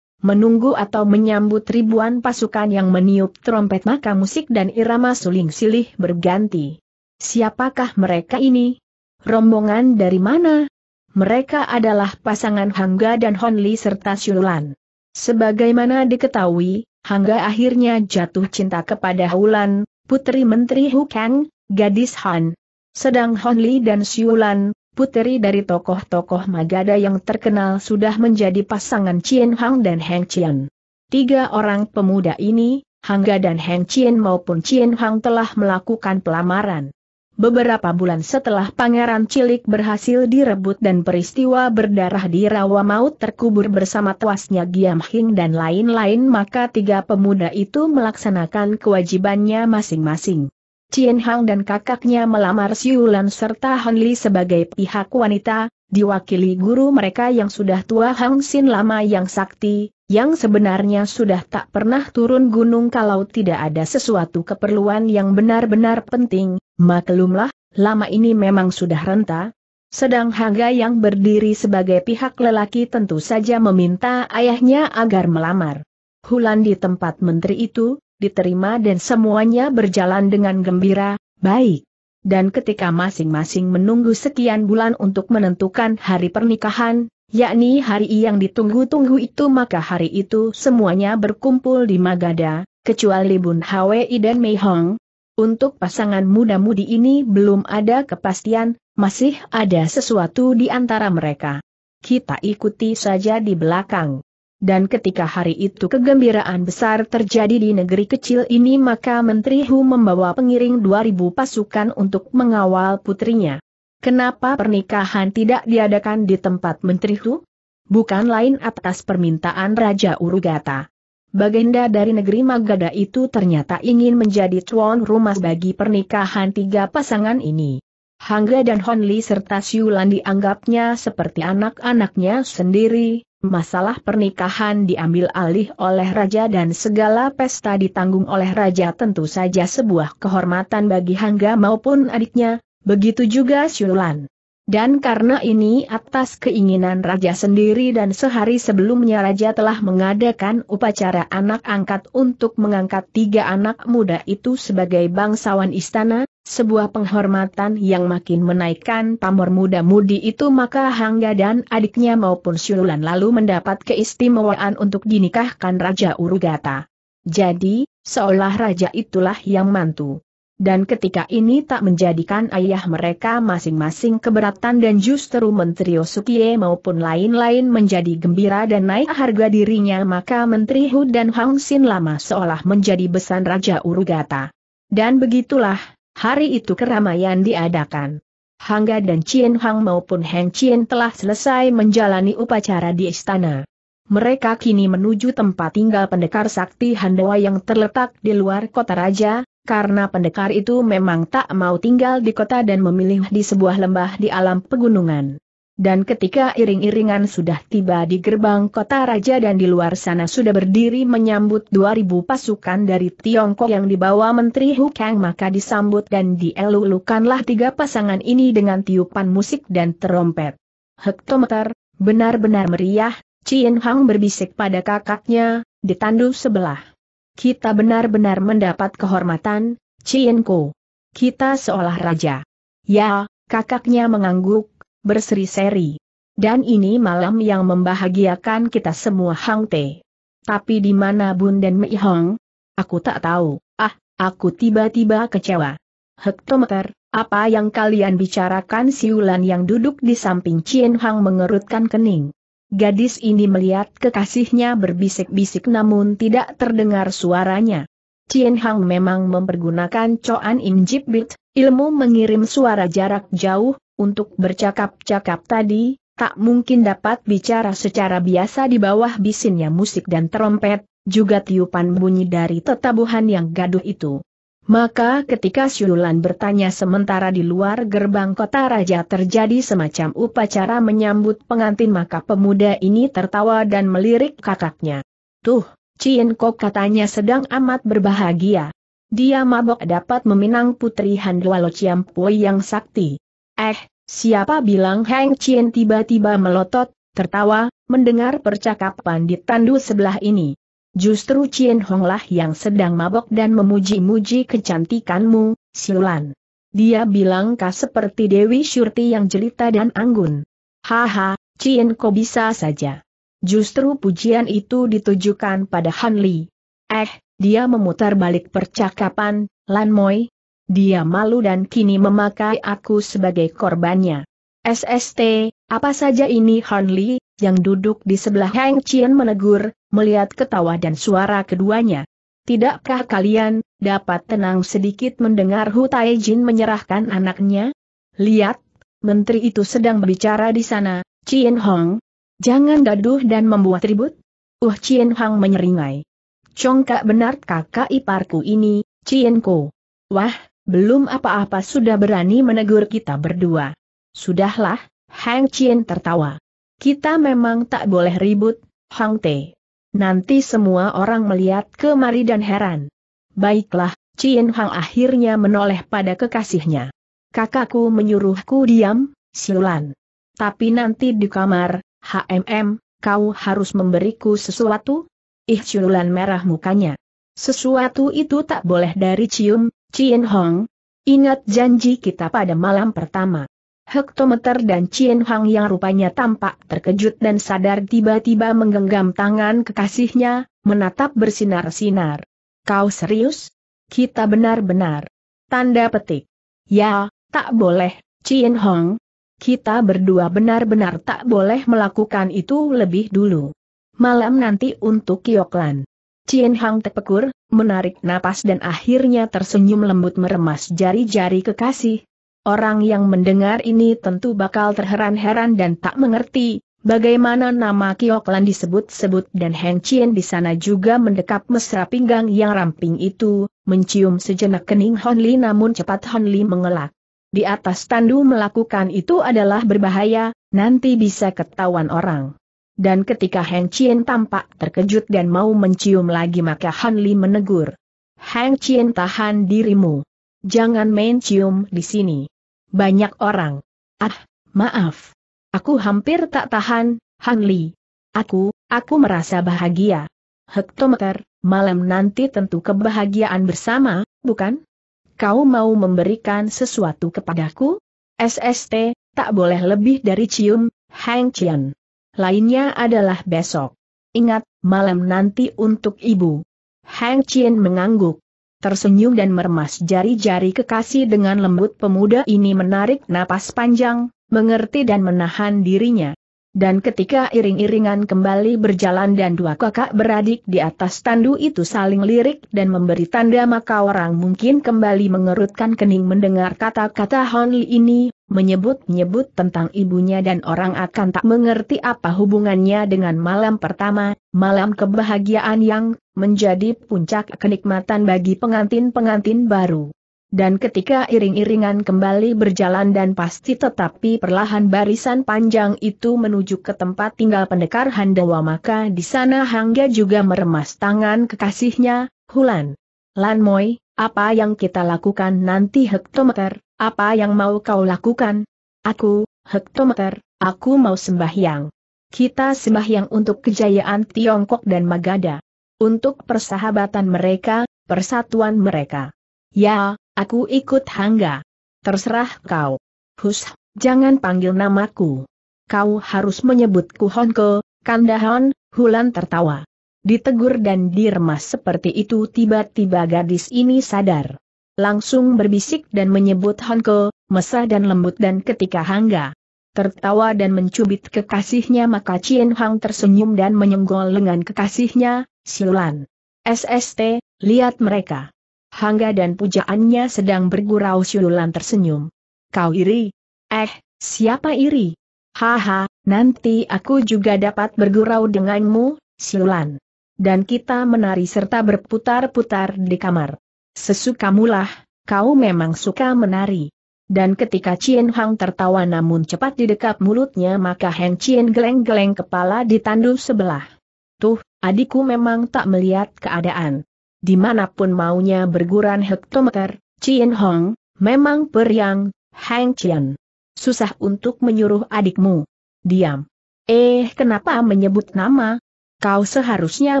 menunggu atau menyambut ribuan pasukan yang meniup trompet maka musik dan irama suling silih berganti. Siapakah mereka ini? Rombongan dari mana? Mereka adalah pasangan Hangga dan Honli serta Xulan. Sebagaimana diketahui, Hangga akhirnya jatuh cinta kepada Hulan, putri Menteri Hukang, gadis Han. Sedang Honli dan Xulan, putri dari tokoh-tokoh Magada yang terkenal sudah menjadi pasangan Chien Hang dan Heng Chien. Tiga orang pemuda ini, Hangga dan Heng Chien maupun Chien Hang telah melakukan pelamaran. Beberapa bulan setelah pangeran cilik berhasil direbut dan peristiwa berdarah di rawa maut terkubur bersama tuasnya Giam Hing dan lain-lain maka tiga pemuda itu melaksanakan kewajibannya masing-masing. Cien Hang dan kakaknya melamar Siulan serta Han Li sebagai pihak wanita, diwakili guru mereka yang sudah tua Hang Sin lama yang sakti, yang sebenarnya sudah tak pernah turun gunung kalau tidak ada sesuatu keperluan yang benar-benar penting, Maklumlah, lama ini memang sudah renta, sedang Haga yang berdiri sebagai pihak lelaki tentu saja meminta ayahnya agar melamar. Hulan di tempat menteri itu, diterima dan semuanya berjalan dengan gembira, baik. Dan ketika masing-masing menunggu sekian bulan untuk menentukan hari pernikahan, yakni hari yang ditunggu-tunggu itu maka hari itu semuanya berkumpul di Magada, kecuali Bun Hwi dan Mei Hong, untuk pasangan muda mudi ini belum ada kepastian, masih ada sesuatu di antara mereka. Kita ikuti saja di belakang. Dan ketika hari itu kegembiraan besar terjadi di negeri kecil ini maka Menteri Hu membawa pengiring 2000 pasukan untuk mengawal putrinya. Kenapa pernikahan tidak diadakan di tempat Menteri Hu? Bukan lain atas permintaan Raja Urugata. Bagenda dari negeri Magada itu ternyata ingin menjadi tuan rumah bagi pernikahan tiga pasangan ini. Hangga dan Honli serta Siulan dianggapnya seperti anak-anaknya sendiri, masalah pernikahan diambil alih oleh raja dan segala pesta ditanggung oleh raja tentu saja sebuah kehormatan bagi Hangga maupun adiknya, begitu juga Siulan. Dan karena ini atas keinginan Raja sendiri dan sehari sebelumnya Raja telah mengadakan upacara anak angkat untuk mengangkat tiga anak muda itu sebagai bangsawan istana, sebuah penghormatan yang makin menaikkan pamor muda-mudi itu maka Hangga dan adiknya maupun Syulan lalu mendapat keistimewaan untuk dinikahkan Raja Urugata. Jadi, seolah raja itulah yang mantu dan ketika ini tak menjadikan ayah mereka masing-masing keberatan dan justru Menteri Osukie maupun lain-lain menjadi gembira dan naik harga dirinya maka Menteri Hu dan Hang Xin lama seolah menjadi besan Raja Urugata. Dan begitulah, hari itu keramaian diadakan. Hangga dan Chien Hang maupun Heng Chien telah selesai menjalani upacara di istana. Mereka kini menuju tempat tinggal pendekar sakti Handawa yang terletak di luar kota raja, karena pendekar itu memang tak mau tinggal di kota dan memilih di sebuah lembah di alam pegunungan. Dan ketika iring-iringan sudah tiba di gerbang kota raja dan di luar sana sudah berdiri menyambut 2000 pasukan dari Tiongkok yang dibawa Menteri Hu Kang, maka disambut dan dielulukanlah tiga pasangan ini dengan tiupan musik dan terompet. Hektometer, benar-benar meriah, Chin Hang berbisik pada kakaknya, ditandu sebelah. Kita benar-benar mendapat kehormatan, Cienko. Kita seolah raja. Ya, kakaknya mengangguk, berseri-seri. Dan ini malam yang membahagiakan kita semua Hang Te. Tapi di mana Bun dan Mei Hong? Aku tak tahu. Ah, aku tiba-tiba kecewa. Hektometer, apa yang kalian bicarakan siulan yang duduk di samping Cien Hang mengerutkan kening. Gadis ini melihat kekasihnya berbisik-bisik namun tidak terdengar suaranya. Chien Hang memang mempergunakan coan Im Jip ilmu mengirim suara jarak jauh, untuk bercakap-cakap tadi, tak mungkin dapat bicara secara biasa di bawah bisinnya musik dan trompet, juga tiupan bunyi dari tetabuhan yang gaduh itu. Maka ketika Syululan bertanya sementara di luar gerbang kota raja terjadi semacam upacara menyambut pengantin maka pemuda ini tertawa dan melirik kakaknya. Tuh, Cien Kok katanya sedang amat berbahagia. Dia mabok dapat meminang putri Chiam Ciampui yang sakti. Eh, siapa bilang Heng Cien tiba-tiba melotot, tertawa, mendengar percakapan di tandu sebelah ini. Justru Chien Hong lah yang sedang mabok dan memuji-muji kecantikanmu, Siulan. Dia bilang kah seperti Dewi Syurti yang jelita dan anggun. Haha, Chien kok bisa saja. Justru pujian itu ditujukan pada Han Li. Eh, dia memutar balik percakapan, Lan Moi. Dia malu dan kini memakai aku sebagai korbannya. SST, apa saja ini Han Li, yang duduk di sebelah Heng Chien menegur, melihat ketawa dan suara keduanya. Tidakkah kalian dapat tenang sedikit mendengar Hutai Jin menyerahkan anaknya? Lihat, menteri itu sedang berbicara di sana, Cien Hong. Jangan gaduh dan membuat ribut. Uh Cien Hong menyeringai. Congkak benar kakak iparku ini, Chien Ko. Wah, belum apa-apa sudah berani menegur kita berdua. Sudahlah, Hang Cien tertawa. Kita memang tak boleh ribut, Hang Te. Nanti semua orang melihat kemari dan heran. Baiklah, Cien Hang akhirnya menoleh pada kekasihnya. Kakakku menyuruhku diam, Siulan. Tapi nanti di kamar, HMM, kau harus memberiku sesuatu? Ih Siulan merah mukanya. Sesuatu itu tak boleh dari Cium, Cien Hong. Ingat janji kita pada malam pertama. Hektometer dan Chien Hang yang rupanya tampak terkejut dan sadar tiba-tiba menggenggam tangan kekasihnya, menatap bersinar-sinar. Kau serius? Kita benar-benar. Tanda petik. Ya, tak boleh, Chien Hong. Kita berdua benar-benar tak boleh melakukan itu lebih dulu. Malam nanti untuk Kioklan. Chien Hang terpekur, menarik napas dan akhirnya tersenyum lembut meremas jari-jari kekasih, Orang yang mendengar ini tentu bakal terheran-heran dan tak mengerti, bagaimana nama Kioklan disebut-sebut dan Heng Chien di sana juga mendekap mesra pinggang yang ramping itu, mencium sejenak kening Hon Li namun cepat Hon Li mengelak. Di atas tandu melakukan itu adalah berbahaya, nanti bisa ketahuan orang. Dan ketika Heng Chien tampak terkejut dan mau mencium lagi maka Li menegur. Heng Chien tahan dirimu. Jangan main cium di sini banyak orang. Ah, maaf. Aku hampir tak tahan, Han Li. Aku, aku merasa bahagia. Hektometer, malam nanti tentu kebahagiaan bersama, bukan? Kau mau memberikan sesuatu kepadaku? SST, tak boleh lebih dari cium, Hang Chian. Lainnya adalah besok. Ingat, malam nanti untuk ibu. Hang Chien mengangguk tersenyum dan meremas jari-jari kekasih dengan lembut pemuda ini menarik napas panjang, mengerti dan menahan dirinya. Dan ketika iring-iringan kembali berjalan dan dua kakak beradik di atas tandu itu saling lirik dan memberi tanda maka orang mungkin kembali mengerutkan kening mendengar kata-kata Honli ini, menyebut-nyebut tentang ibunya dan orang akan tak mengerti apa hubungannya dengan malam pertama, malam kebahagiaan yang menjadi puncak kenikmatan bagi pengantin-pengantin baru. Dan ketika iring-iringan kembali berjalan dan pasti tetapi perlahan barisan panjang itu menuju ke tempat tinggal pendekar Handawa maka di sana Hangga juga meremas tangan kekasihnya, Hulan. Lan Moy, apa yang kita lakukan nanti hektometer, apa yang mau kau lakukan? Aku, hektometer, aku mau sembahyang. Kita sembahyang untuk kejayaan Tiongkok dan Magada. Untuk persahabatan mereka, persatuan mereka. Ya, Aku ikut Hangga. Terserah kau. Hus, jangan panggil namaku. Kau harus menyebutku Honko, Kandahan, Hulan tertawa. Ditegur dan diremas seperti itu tiba-tiba gadis ini sadar. Langsung berbisik dan menyebut Honko, mesah dan lembut dan ketika Hangga tertawa dan mencubit kekasihnya maka Chien Hang tersenyum dan menyenggol lengan kekasihnya, Siulan. SST, lihat mereka. Hangga dan pujaannya sedang bergurau siulan tersenyum. Kau iri? Eh, siapa iri? Haha, nanti aku juga dapat bergurau denganmu, siulan. Dan kita menari serta berputar-putar di kamar. Sesukamulah, kau memang suka menari. Dan ketika Chien Hang tertawa namun cepat didekap mulutnya maka Heng Chien geleng-geleng kepala ditandu sebelah. Tuh, adikku memang tak melihat keadaan dimanapun maunya berguran hektometer, Chin Hong, memang periang, Hang Qian. Susah untuk menyuruh adikmu. Diam. Eh kenapa menyebut nama? Kau seharusnya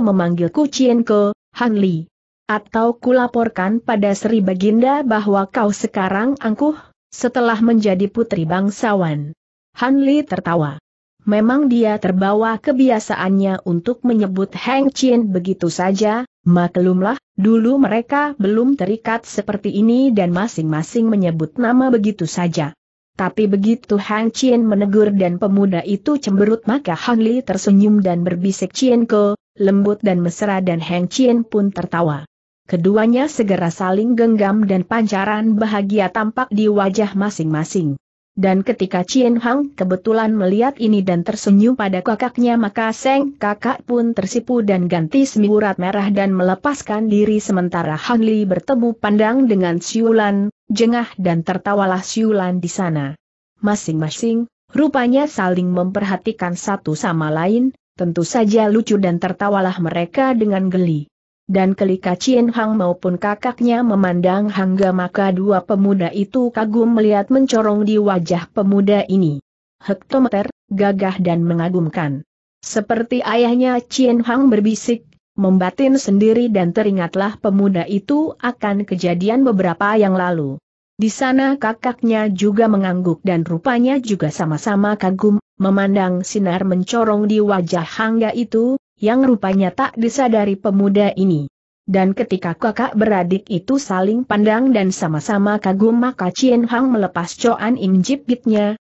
memanggilku Chien Ke, Han Li. Atau kulaporkan pada Sri Baginda bahwa kau sekarang angkuh, setelah menjadi putri bangsawan. Han Li tertawa. Memang dia terbawa kebiasaannya untuk menyebut Hang Chin begitu saja, Maklumlah, dulu mereka belum terikat seperti ini dan masing-masing menyebut nama begitu saja. Tapi begitu Hang Chien menegur dan pemuda itu cemberut maka Hang Li tersenyum dan berbisik Chien Ko, lembut dan mesra dan Hang Chien pun tertawa. Keduanya segera saling genggam dan pancaran bahagia tampak di wajah masing-masing. Dan ketika Chien Hang kebetulan melihat ini dan tersenyum pada kakaknya maka Seng kakak pun tersipu dan ganti semiurat merah dan melepaskan diri sementara Han Li bertemu pandang dengan Siulan, jengah dan tertawalah Siulan di sana. Masing-masing, rupanya saling memperhatikan satu sama lain, tentu saja lucu dan tertawalah mereka dengan geli dan kelika Chin Hang maupun kakaknya memandang Hangga maka dua pemuda itu kagum melihat mencorong di wajah pemuda ini. Hektometer, gagah dan mengagumkan. Seperti ayahnya Chin Hang berbisik, membatin sendiri dan teringatlah pemuda itu akan kejadian beberapa yang lalu. Di sana kakaknya juga mengangguk dan rupanya juga sama-sama kagum, memandang sinar mencorong di wajah Hangga itu, yang rupanya tak disadari pemuda ini. Dan ketika kakak beradik itu saling pandang dan sama-sama kagum maka Chien Hang melepas Choan Im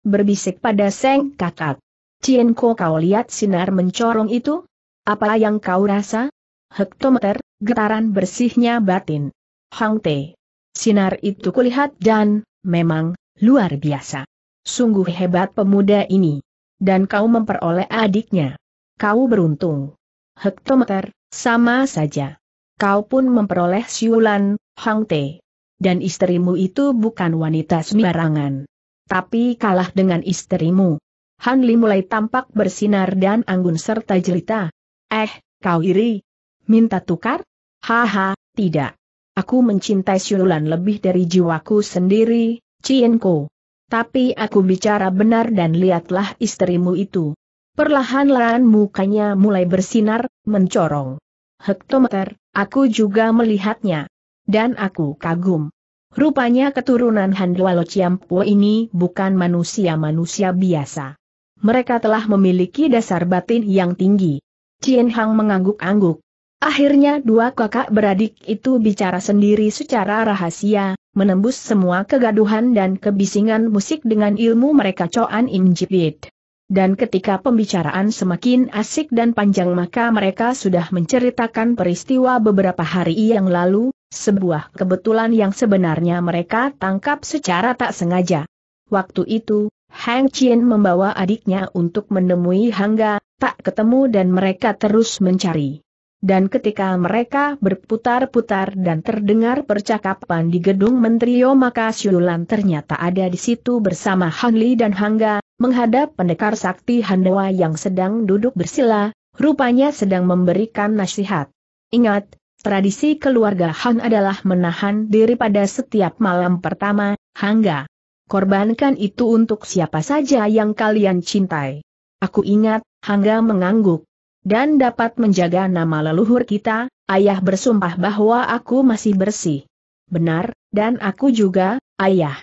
berbisik pada Seng kakak. Chien Ko kau lihat sinar mencorong itu? Apa yang kau rasa? Hektometer, getaran bersihnya batin. Hang Te. Sinar itu kulihat dan, memang, luar biasa. Sungguh hebat pemuda ini. Dan kau memperoleh adiknya kau beruntung. Hektometer, sama saja. Kau pun memperoleh siulan, Hang Te. Dan istrimu itu bukan wanita sembarangan. Tapi kalah dengan istrimu. Han Li mulai tampak bersinar dan anggun serta jelita. Eh, kau iri? Minta tukar? Haha, tidak. Aku mencintai siulan lebih dari jiwaku sendiri, Cienko. Tapi aku bicara benar dan lihatlah istrimu itu. Perlahan-lahan mukanya mulai bersinar, mencorong. Hektometer, aku juga melihatnya. Dan aku kagum. Rupanya keturunan Handualo Ciampo ini bukan manusia-manusia biasa. Mereka telah memiliki dasar batin yang tinggi. Cien Hang mengangguk-angguk. Akhirnya dua kakak beradik itu bicara sendiri secara rahasia, menembus semua kegaduhan dan kebisingan musik dengan ilmu mereka Coan Injipit. Dan ketika pembicaraan semakin asik dan panjang maka mereka sudah menceritakan peristiwa beberapa hari yang lalu, sebuah kebetulan yang sebenarnya mereka tangkap secara tak sengaja. Waktu itu, Hang Chien membawa adiknya untuk menemui Hangga, tak ketemu dan mereka terus mencari. Dan ketika mereka berputar-putar dan terdengar percakapan di gedung menteri, maka Siulan ternyata ada di situ bersama Han dan Hangga, menghadap pendekar sakti Handawa yang sedang duduk bersila, rupanya sedang memberikan nasihat. Ingat, tradisi keluarga Han adalah menahan diri pada setiap malam pertama, hangga. Korbankan itu untuk siapa saja yang kalian cintai. Aku ingat, hangga mengangguk. Dan dapat menjaga nama leluhur kita, ayah bersumpah bahwa aku masih bersih. Benar, dan aku juga, ayah.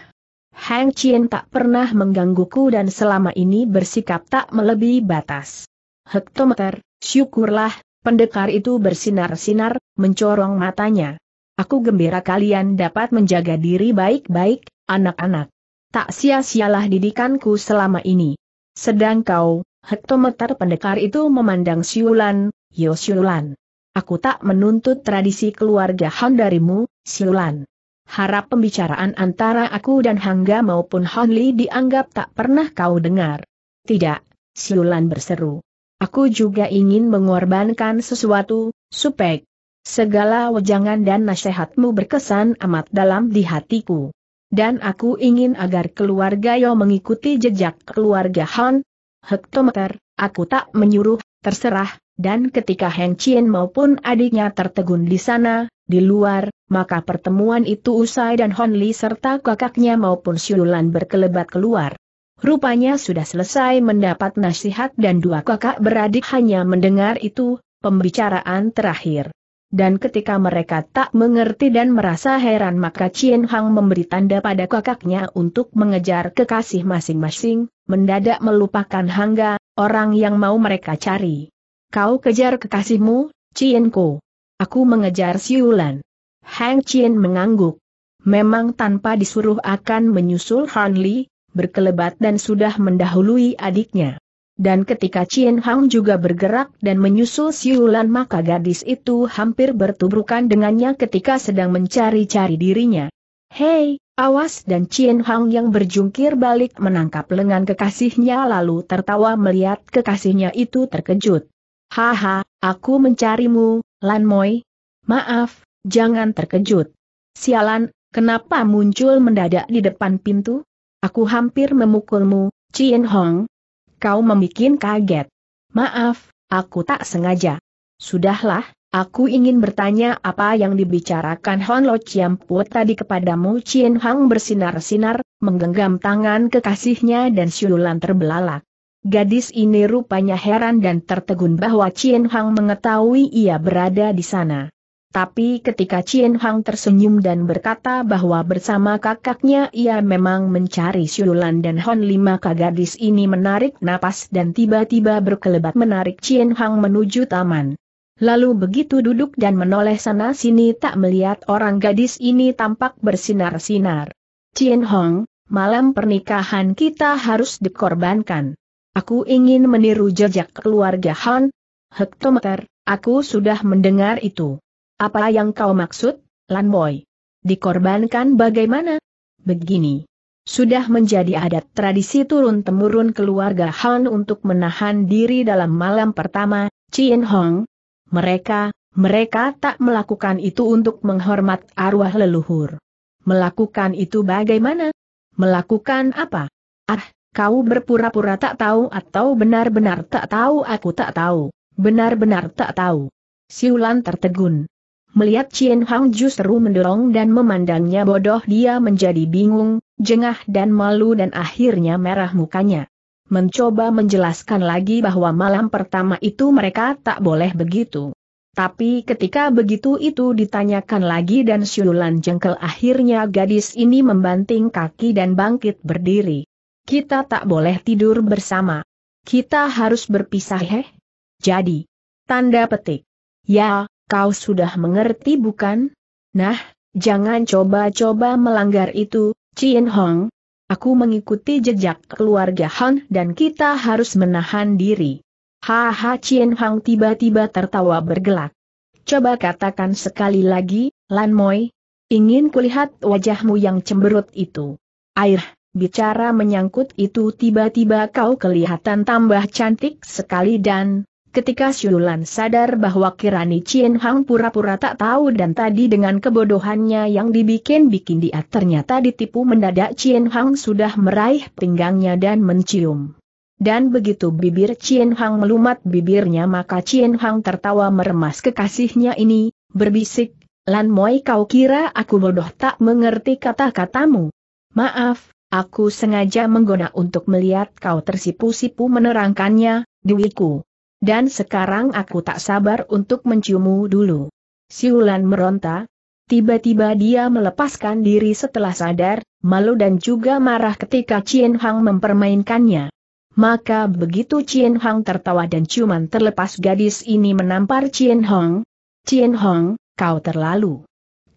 Hang Chien tak pernah menggangguku dan selama ini bersikap tak melebihi batas. Hektometer, syukurlah, pendekar itu bersinar-sinar, mencorong matanya. Aku gembira kalian dapat menjaga diri baik-baik, anak-anak. Tak sia-sialah didikanku selama ini. Sedang kau, hektometer pendekar itu memandang Siulan, Yo Siulan. Aku tak menuntut tradisi keluarga Han darimu, Siulan harap pembicaraan antara aku dan Hangga maupun Honli dianggap tak pernah kau dengar. Tidak, Siulan berseru. Aku juga ingin mengorbankan sesuatu, supek. Segala wejangan dan nasihatmu berkesan amat dalam di hatiku. Dan aku ingin agar keluarga Yo mengikuti jejak keluarga Han. Hektometer, aku tak menyuruh, terserah, dan ketika Heng Chien maupun adiknya tertegun di sana, di luar, maka pertemuan itu usai dan Hon Li serta kakaknya maupun Siulan berkelebat keluar. Rupanya sudah selesai mendapat nasihat dan dua kakak beradik hanya mendengar itu, pembicaraan terakhir. Dan ketika mereka tak mengerti dan merasa heran maka Chien Hang memberi tanda pada kakaknya untuk mengejar kekasih masing-masing, mendadak melupakan Hangga, orang yang mau mereka cari. Kau kejar kekasihmu, Chien Ko. Aku mengejar siulan. Hang Chien mengangguk. Memang tanpa disuruh akan menyusul Han Li, berkelebat dan sudah mendahului adiknya. Dan ketika Chien Hang juga bergerak dan menyusul siulan maka gadis itu hampir bertubrukan dengannya ketika sedang mencari-cari dirinya. Hei, awas dan Chien Hang yang berjungkir balik menangkap lengan kekasihnya lalu tertawa melihat kekasihnya itu terkejut. Haha, aku mencarimu, Lan Moi, maaf, jangan terkejut. Sialan, kenapa muncul mendadak di depan pintu? Aku hampir memukulmu, Cien Hong. Kau membuat kaget. Maaf, aku tak sengaja. Sudahlah, aku ingin bertanya apa yang dibicarakan Hon Lo Chiampu tadi kepadamu Cien Hong bersinar-sinar, menggenggam tangan kekasihnya dan siulan terbelalak. Gadis ini rupanya heran dan tertegun bahwa Chien Hang mengetahui ia berada di sana. Tapi ketika Chien Hang tersenyum dan berkata bahwa bersama kakaknya ia memang mencari Siulan dan Hon maka gadis ini menarik napas dan tiba-tiba berkelebat menarik Chien Hang menuju taman. Lalu begitu duduk dan menoleh sana-sini tak melihat orang gadis ini tampak bersinar-sinar. Chien Hong, malam pernikahan kita harus dikorbankan. Aku ingin meniru jejak keluarga Han. Hektometer, aku sudah mendengar itu. Apa yang kau maksud, Lan Boy? Dikorbankan bagaimana? Begini. Sudah menjadi adat tradisi turun-temurun keluarga Han untuk menahan diri dalam malam pertama, Chin Hong. Mereka, mereka tak melakukan itu untuk menghormat arwah leluhur. Melakukan itu bagaimana? Melakukan apa? Ah, Kau berpura-pura tak tahu atau benar-benar tak tahu aku tak tahu. Benar-benar tak tahu. Siulan tertegun. Melihat Chien Hang justru mendorong dan memandangnya bodoh dia menjadi bingung, jengah dan malu dan akhirnya merah mukanya. Mencoba menjelaskan lagi bahwa malam pertama itu mereka tak boleh begitu. Tapi ketika begitu itu ditanyakan lagi dan Siulan jengkel akhirnya gadis ini membanting kaki dan bangkit berdiri. Kita tak boleh tidur bersama. Kita harus berpisah heh? Jadi. Tanda petik. Ya, kau sudah mengerti bukan? Nah, jangan coba-coba melanggar itu, Cien Hong. Aku mengikuti jejak keluarga Han dan kita harus menahan diri. Haha Cien Hong tiba-tiba tertawa bergelak. Coba katakan sekali lagi, Lan Moi. Ingin kulihat wajahmu yang cemberut itu. Air, bicara menyangkut itu tiba-tiba kau kelihatan tambah cantik sekali dan, ketika Siulan sadar bahwa Kirani Chien Hang pura-pura tak tahu dan tadi dengan kebodohannya yang dibikin-bikin dia ternyata ditipu mendadak Chien Hang sudah meraih pinggangnya dan mencium. Dan begitu bibir Chien Hang melumat bibirnya maka Chien Hang tertawa meremas kekasihnya ini, berbisik, Lan Moi kau kira aku bodoh tak mengerti kata-katamu. Maaf, Aku sengaja menggona untuk melihat kau tersipu-sipu menerangkannya, duiku. Dan sekarang aku tak sabar untuk menciummu dulu. Siulan meronta. Tiba-tiba dia melepaskan diri setelah sadar, malu dan juga marah ketika Chien Hang mempermainkannya. Maka begitu Chien Hang tertawa dan ciuman terlepas gadis ini menampar Chien Hang. Chien Hang, kau terlalu.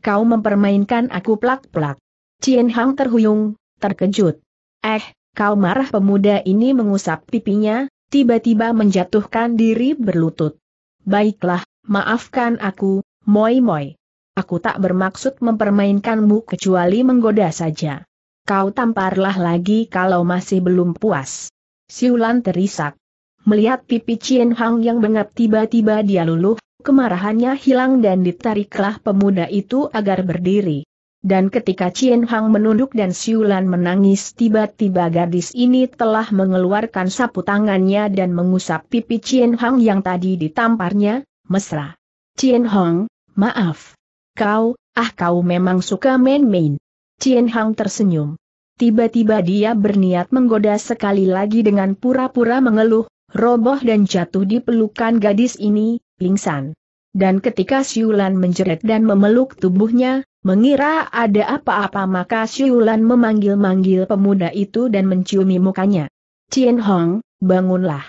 Kau mempermainkan aku plak-plak. Chien Hang terhuyung, terkejut. Eh, kau marah pemuda ini mengusap pipinya, tiba-tiba menjatuhkan diri berlutut. Baiklah, maafkan aku, Moi Moi. Aku tak bermaksud mempermainkanmu kecuali menggoda saja. Kau tamparlah lagi kalau masih belum puas. Siulan terisak. Melihat pipi Chien Hang yang bengap tiba-tiba dia luluh, kemarahannya hilang dan ditariklah pemuda itu agar berdiri. Dan ketika Chien Hang menunduk dan Siulan menangis tiba-tiba gadis ini telah mengeluarkan sapu tangannya dan mengusap pipi Chien Hang yang tadi ditamparnya, mesra. Chien Hang, maaf. Kau, ah kau memang suka main-main. Chien Hang tersenyum. Tiba-tiba dia berniat menggoda sekali lagi dengan pura-pura mengeluh, roboh dan jatuh di pelukan gadis ini, pingsan. Dan ketika Siulan menjerit dan memeluk tubuhnya, Mengira ada apa-apa maka Siulan memanggil-manggil pemuda itu dan menciumi mukanya. Cien Hong, bangunlah.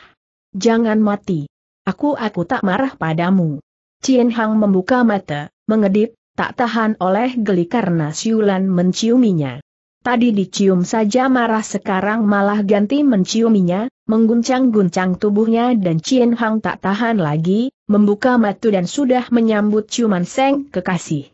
Jangan mati. Aku aku tak marah padamu. Cien Hong membuka mata, mengedip, tak tahan oleh geli karena Siulan menciuminya. Tadi dicium saja marah sekarang malah ganti menciuminya, mengguncang-guncang tubuhnya dan Cien Hong tak tahan lagi, membuka mata dan sudah menyambut ciuman Seng kekasih.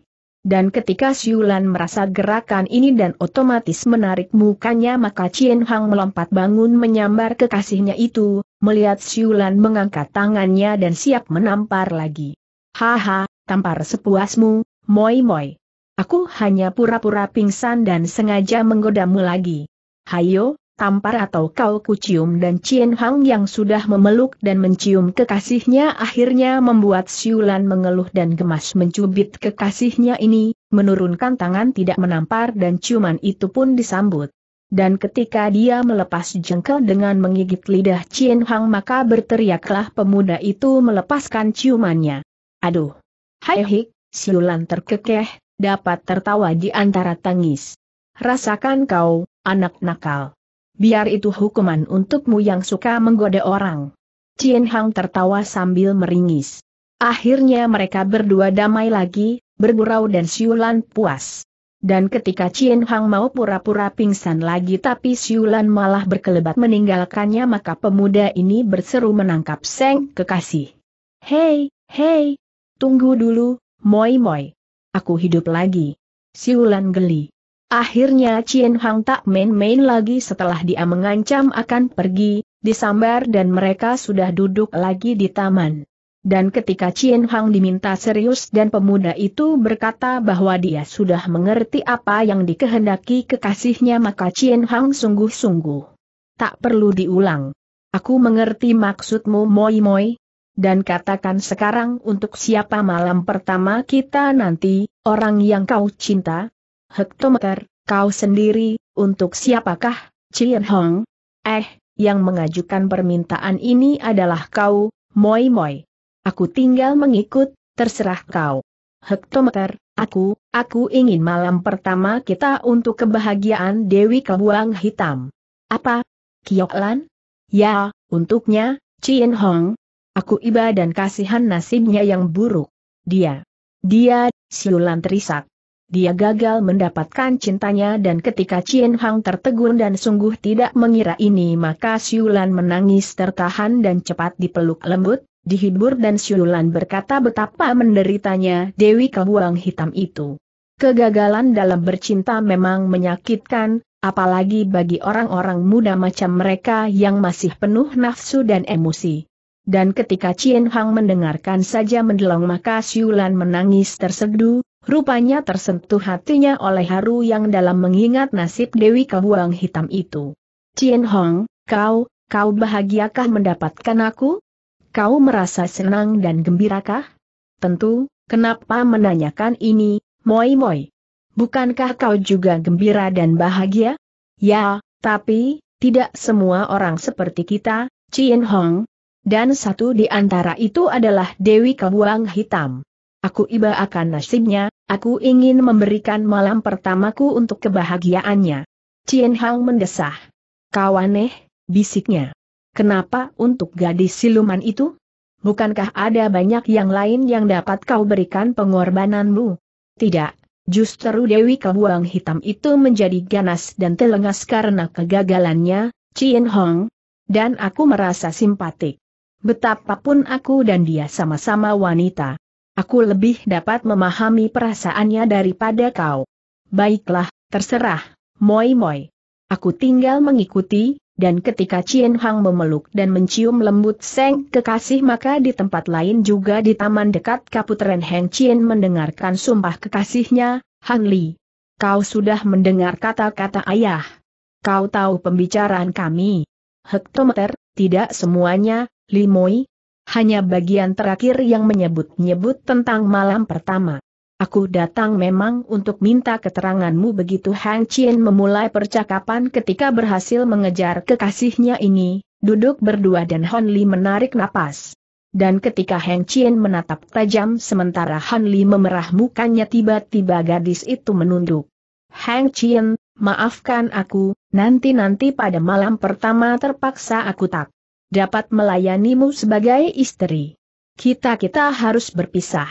Dan ketika Siulan merasa gerakan ini dan otomatis menarik mukanya maka Cien Hang melompat bangun menyambar kekasihnya itu, melihat Siulan mengangkat tangannya dan siap menampar lagi. Haha, tampar sepuasmu, moi moi. Aku hanya pura-pura pingsan dan sengaja menggodamu lagi. Hayo, tampar atau kau kucium dan Cien Hang yang sudah memeluk dan mencium kekasihnya akhirnya membuat Siulan mengeluh dan gemas mencubit kekasihnya ini, menurunkan tangan tidak menampar dan ciuman itu pun disambut. Dan ketika dia melepas jengkel dengan menggigit lidah Cien Hang maka berteriaklah pemuda itu melepaskan ciumannya. Aduh! Hai hik, Siulan terkekeh, dapat tertawa di antara tangis. Rasakan kau, anak nakal biar itu hukuman untukmu yang suka menggoda orang. Cien Hang tertawa sambil meringis. Akhirnya mereka berdua damai lagi, bergurau dan siulan puas. Dan ketika Cien Hang mau pura-pura pingsan lagi tapi siulan malah berkelebat meninggalkannya maka pemuda ini berseru menangkap Seng kekasih. Hei, hei, tunggu dulu, moi moi. Aku hidup lagi. Siulan geli. Akhirnya Chien Hang tak main-main lagi setelah dia mengancam akan pergi, disambar dan mereka sudah duduk lagi di taman. Dan ketika Chien Hang diminta serius dan pemuda itu berkata bahwa dia sudah mengerti apa yang dikehendaki kekasihnya maka Chien Hang sungguh-sungguh. Tak perlu diulang. Aku mengerti maksudmu Moi Moi. Dan katakan sekarang untuk siapa malam pertama kita nanti, orang yang kau cinta, Hektometer, kau sendiri, untuk siapakah, Cien Hong? Eh, yang mengajukan permintaan ini adalah kau, Moi Moi. Aku tinggal mengikut, terserah kau. Hektometer, aku, aku ingin malam pertama kita untuk kebahagiaan Dewi Kebuang Hitam. Apa? Kioklan? Ya, untuknya, Cien Hong. Aku iba dan kasihan nasibnya yang buruk. Dia. Dia, siulan terisak dia gagal mendapatkan cintanya dan ketika Cien Hang tertegun dan sungguh tidak mengira ini maka Siulan menangis tertahan dan cepat dipeluk lembut, dihibur dan Siulan berkata betapa menderitanya Dewi Kebuang Hitam itu. Kegagalan dalam bercinta memang menyakitkan, apalagi bagi orang-orang muda macam mereka yang masih penuh nafsu dan emosi. Dan ketika Cien Hang mendengarkan saja mendelong maka Siulan menangis terseduh, Rupanya tersentuh hatinya oleh haru yang dalam mengingat nasib Dewi Kebuang Hitam itu. Cien Hong, kau, kau bahagiakah mendapatkan aku? Kau merasa senang dan gembirakah? Tentu, kenapa menanyakan ini, Moi Moi? Bukankah kau juga gembira dan bahagia? Ya, tapi, tidak semua orang seperti kita, Cien Hong. Dan satu di antara itu adalah Dewi Kebuang Hitam. Aku iba akan nasibnya, aku ingin memberikan malam pertamaku untuk kebahagiaannya. Cien Hang mendesah. Kau aneh, bisiknya. Kenapa untuk gadis siluman itu? Bukankah ada banyak yang lain yang dapat kau berikan pengorbananmu? Tidak, justru Dewi Kebuang Hitam itu menjadi ganas dan telengas karena kegagalannya, Cien Hong. Dan aku merasa simpatik. Betapapun aku dan dia sama-sama wanita. Aku lebih dapat memahami perasaannya daripada kau. Baiklah, terserah, moi moi. Aku tinggal mengikuti, dan ketika Chien Hang memeluk dan mencium lembut Seng kekasih maka di tempat lain juga di taman dekat Kaputren Heng Chien mendengarkan sumpah kekasihnya, Han Li. Kau sudah mendengar kata-kata ayah. Kau tahu pembicaraan kami. Hektometer, tidak semuanya, Limoi, hanya bagian terakhir yang menyebut-nyebut tentang malam pertama. Aku datang memang untuk minta keteranganmu begitu Hang Chien memulai percakapan ketika berhasil mengejar kekasihnya ini, duduk berdua dan Hon Li menarik napas. Dan ketika Hang Chien menatap tajam sementara Han Li memerah mukanya tiba-tiba gadis itu menunduk. Hang Chien, maafkan aku, nanti-nanti pada malam pertama terpaksa aku tak dapat melayanimu sebagai istri. Kita-kita harus berpisah.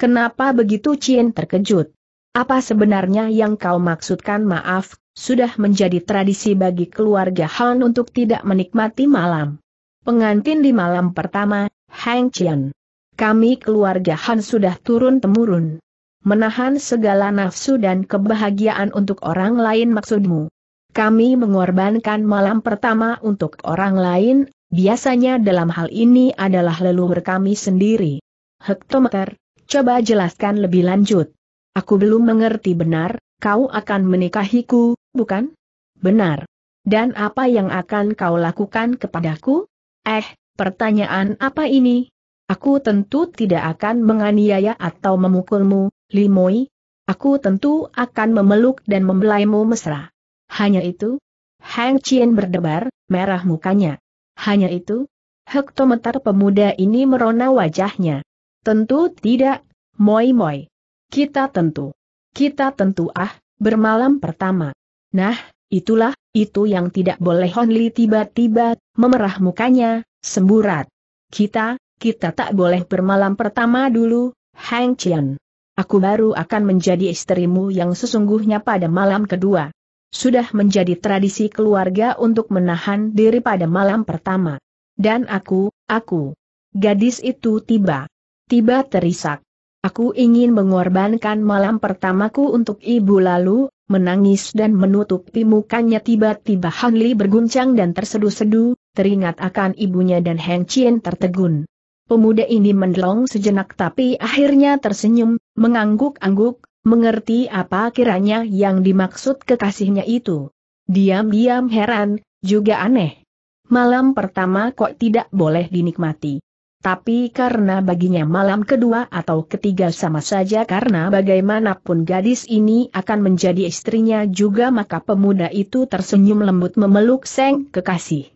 Kenapa begitu Cien terkejut? Apa sebenarnya yang kau maksudkan maaf, sudah menjadi tradisi bagi keluarga Han untuk tidak menikmati malam. Pengantin di malam pertama, Hang Qian. Kami keluarga Han sudah turun-temurun. Menahan segala nafsu dan kebahagiaan untuk orang lain maksudmu. Kami mengorbankan malam pertama untuk orang lain, Biasanya dalam hal ini adalah leluhur kami sendiri. Hektometer, coba jelaskan lebih lanjut. Aku belum mengerti benar, kau akan menikahiku, bukan? Benar. Dan apa yang akan kau lakukan kepadaku? Eh, pertanyaan apa ini? Aku tentu tidak akan menganiaya atau memukulmu, Limoi. Aku tentu akan memeluk dan membelaimu mesra. Hanya itu? Hang Chien berdebar, merah mukanya. Hanya itu? Hektometer pemuda ini merona wajahnya. Tentu tidak, moi-moi. Kita tentu. Kita tentu ah, bermalam pertama. Nah, itulah, itu yang tidak boleh Honli tiba-tiba, memerah mukanya, semburat. Kita, kita tak boleh bermalam pertama dulu, Hang Chien. Aku baru akan menjadi istrimu yang sesungguhnya pada malam kedua. Sudah menjadi tradisi keluarga untuk menahan diri pada malam pertama. Dan aku, aku. Gadis itu tiba. Tiba terisak. Aku ingin mengorbankan malam pertamaku untuk ibu lalu, menangis dan menutupi mukanya tiba-tiba Hanli berguncang dan terseduh sedu teringat akan ibunya dan Heng Chien tertegun. Pemuda ini mendelong sejenak tapi akhirnya tersenyum, mengangguk-angguk, Mengerti apa kiranya yang dimaksud kekasihnya itu. Diam-diam heran, juga aneh. Malam pertama kok tidak boleh dinikmati. Tapi karena baginya malam kedua atau ketiga sama saja karena bagaimanapun gadis ini akan menjadi istrinya juga maka pemuda itu tersenyum lembut memeluk Seng kekasih.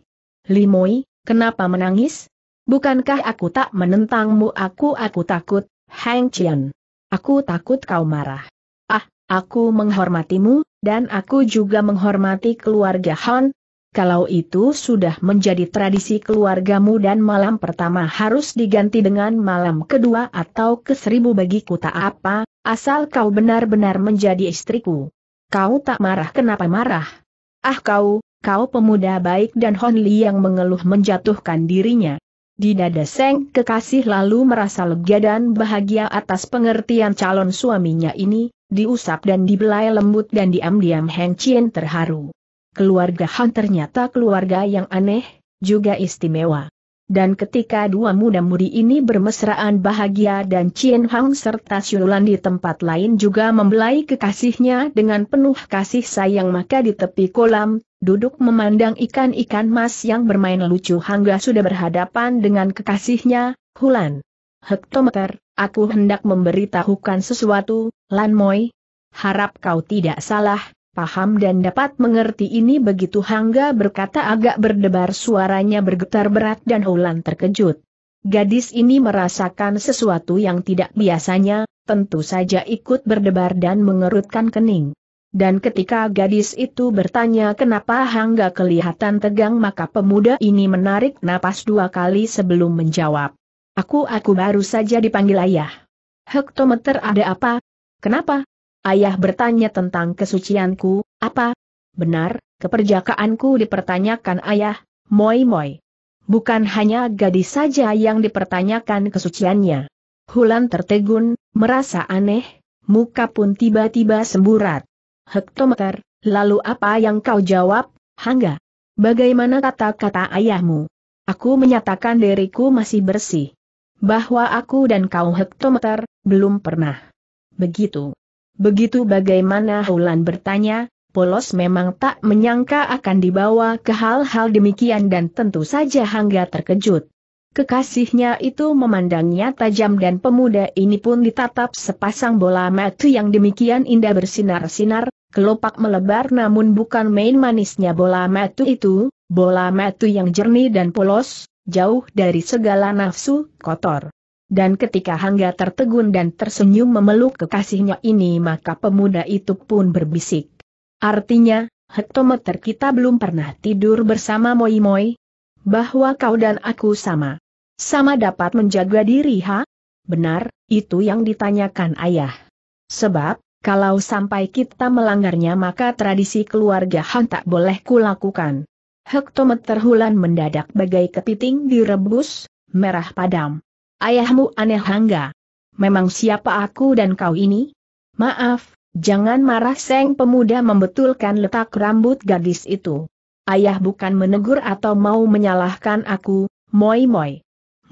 Limoi, kenapa menangis? Bukankah aku tak menentangmu aku aku takut, Hang Chien. Aku takut kau marah. Ah, aku menghormatimu, dan aku juga menghormati keluarga Han. Kalau itu sudah menjadi tradisi keluargamu dan malam pertama harus diganti dengan malam kedua atau ke keseribu bagiku tak apa, asal kau benar-benar menjadi istriku. Kau tak marah kenapa marah? Ah kau, kau pemuda baik dan Honli yang mengeluh menjatuhkan dirinya. Di dada Seng Kekasih lalu merasa lega dan bahagia atas pengertian calon suaminya ini, diusap dan dibelai lembut dan diam-diam Heng Chien terharu. Keluarga Han ternyata keluarga yang aneh, juga istimewa. Dan ketika dua muda-mudi ini bermesraan bahagia dan Chien Hang serta Siulan di tempat lain juga membelai kekasihnya dengan penuh kasih sayang maka di tepi kolam, duduk memandang ikan-ikan mas yang bermain lucu hangga sudah berhadapan dengan kekasihnya, Hulan. Hektometer, aku hendak memberitahukan sesuatu, Lan Moi. Harap kau tidak salah, paham dan dapat mengerti ini begitu Hangga berkata agak berdebar suaranya bergetar berat dan Hulan terkejut. Gadis ini merasakan sesuatu yang tidak biasanya, tentu saja ikut berdebar dan mengerutkan kening. Dan ketika gadis itu bertanya kenapa Hangga kelihatan tegang maka pemuda ini menarik napas dua kali sebelum menjawab. Aku aku baru saja dipanggil ayah. Hektometer ada apa? Kenapa? Ayah bertanya tentang kesucianku, apa? Benar, keperjakaanku dipertanyakan ayah, moi-moi. Bukan hanya gadis saja yang dipertanyakan kesuciannya. Hulan tertegun, merasa aneh, muka pun tiba-tiba semburat. Hektometer, lalu apa yang kau jawab, Hangga? Bagaimana kata-kata ayahmu? Aku menyatakan diriku masih bersih. Bahwa aku dan kau hektometer, belum pernah. Begitu. Begitu bagaimana Hulan bertanya, Polos memang tak menyangka akan dibawa ke hal-hal demikian dan tentu saja Hangga terkejut. Kekasihnya itu memandangnya tajam dan pemuda ini pun ditatap sepasang bola mata yang demikian indah bersinar-sinar, kelopak melebar namun bukan main manisnya bola mata itu, bola mata yang jernih dan polos, jauh dari segala nafsu kotor dan ketika Hangga tertegun dan tersenyum memeluk kekasihnya ini maka pemuda itu pun berbisik. Artinya, hektometer kita belum pernah tidur bersama Moi Moi? Bahwa kau dan aku sama. Sama dapat menjaga diri ha? Benar, itu yang ditanyakan ayah. Sebab, kalau sampai kita melanggarnya maka tradisi keluarga Han tak boleh kulakukan. Hektometer Hulan mendadak bagai kepiting direbus, merah padam. Ayahmu aneh hangga. Memang siapa aku dan kau ini? Maaf, jangan marah Seng pemuda membetulkan letak rambut gadis itu. Ayah bukan menegur atau mau menyalahkan aku, moi-moi.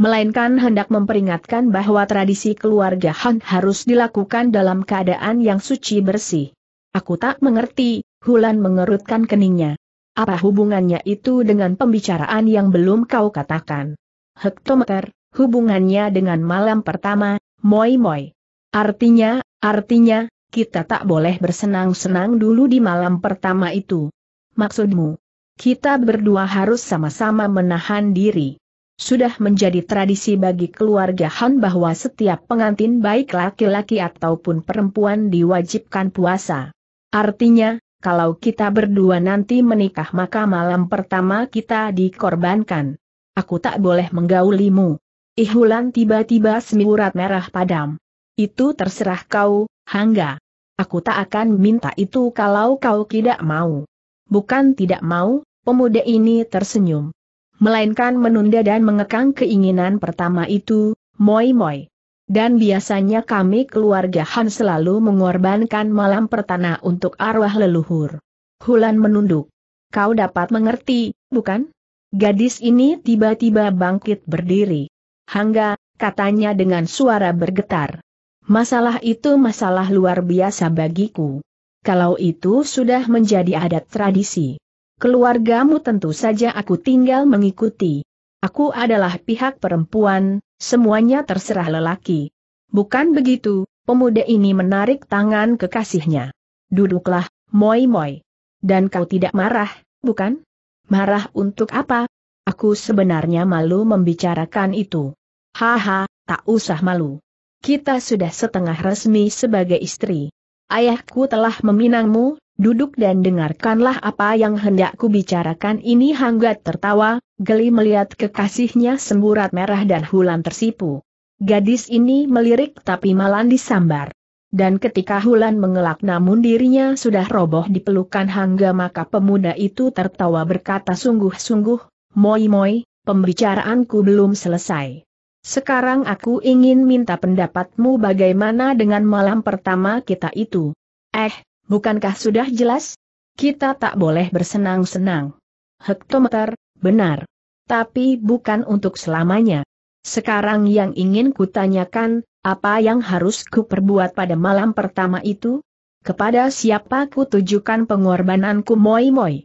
Melainkan hendak memperingatkan bahwa tradisi keluarga Han harus dilakukan dalam keadaan yang suci bersih. Aku tak mengerti, Hulan mengerutkan keningnya. Apa hubungannya itu dengan pembicaraan yang belum kau katakan? Hektometer, hubungannya dengan malam pertama, moi-moi. Artinya, artinya, kita tak boleh bersenang-senang dulu di malam pertama itu. Maksudmu? Kita berdua harus sama-sama menahan diri. Sudah menjadi tradisi bagi keluarga Han bahwa setiap pengantin baik laki-laki ataupun perempuan diwajibkan puasa. Artinya, kalau kita berdua nanti menikah maka malam pertama kita dikorbankan. Aku tak boleh menggaulimu. Ihulan tiba-tiba semiurat merah padam. Itu terserah kau, Hangga. Aku tak akan minta itu kalau kau tidak mau. Bukan tidak mau, pemuda ini tersenyum. Melainkan menunda dan mengekang keinginan pertama itu, moi-moi. Dan biasanya kami keluarga Han selalu mengorbankan malam pertama untuk arwah leluhur. Hulan menunduk. Kau dapat mengerti, bukan? Gadis ini tiba-tiba bangkit berdiri. Hangga, katanya dengan suara bergetar. Masalah itu masalah luar biasa bagiku. Kalau itu sudah menjadi adat tradisi. Keluargamu tentu saja aku tinggal mengikuti. Aku adalah pihak perempuan, semuanya terserah lelaki. Bukan begitu, pemuda ini menarik tangan kekasihnya. Duduklah, moi-moi. Dan kau tidak marah, bukan? Marah untuk apa? Aku sebenarnya malu membicarakan itu. Haha, tak usah malu. Kita sudah setengah resmi sebagai istri. Ayahku telah meminangmu, duduk dan dengarkanlah apa yang hendakku bicarakan ini hanggat tertawa, geli melihat kekasihnya semburat merah dan Hulan tersipu. Gadis ini melirik tapi malah disambar. Dan ketika Hulan mengelak namun dirinya sudah roboh di pelukan Hangga maka pemuda itu tertawa berkata sungguh-sungguh, Moi-moi, pembicaraanku belum selesai. Sekarang aku ingin minta pendapatmu bagaimana dengan malam pertama kita itu. Eh, bukankah sudah jelas? Kita tak boleh bersenang-senang. Hektometer, benar. Tapi bukan untuk selamanya. Sekarang yang ingin kutanyakan, apa yang harus perbuat pada malam pertama itu? Kepada siapa ku pengorbananku moi-moi?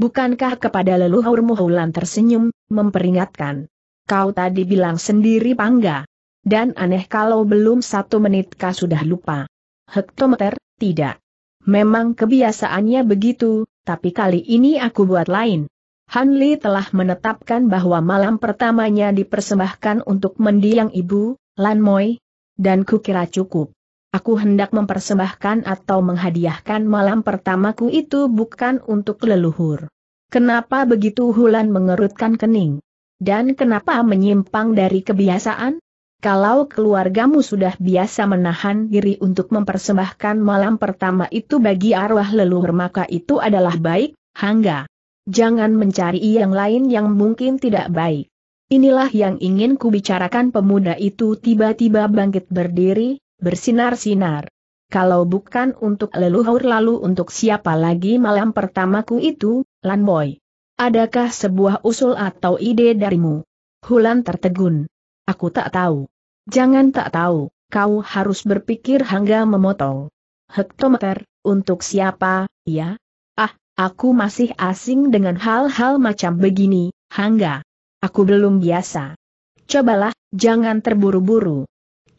Bukankah kepada leluhurmu Hulan tersenyum, memperingatkan. Kau tadi bilang sendiri pangga. Dan aneh kalau belum satu menit kau sudah lupa. Hektometer, tidak. Memang kebiasaannya begitu, tapi kali ini aku buat lain. Hanli telah menetapkan bahwa malam pertamanya dipersembahkan untuk mendiang ibu, Lan Moi, dan kukira cukup. Aku hendak mempersembahkan atau menghadiahkan malam pertamaku itu bukan untuk leluhur. Kenapa begitu Hulan mengerutkan kening? Dan kenapa menyimpang dari kebiasaan? Kalau keluargamu sudah biasa menahan diri untuk mempersembahkan malam pertama itu bagi arwah leluhur maka itu adalah baik, hangga. Jangan mencari yang lain yang mungkin tidak baik. Inilah yang ingin kubicarakan pemuda itu tiba-tiba bangkit berdiri, bersinar-sinar. Kalau bukan untuk leluhur lalu untuk siapa lagi malam pertamaku itu, Lan Boy. Adakah sebuah usul atau ide darimu? Hulan tertegun. Aku tak tahu. Jangan tak tahu, kau harus berpikir hingga memotong. Hektometer, untuk siapa, ya? Ah, aku masih asing dengan hal-hal macam begini, hangga. Aku belum biasa. Cobalah, jangan terburu-buru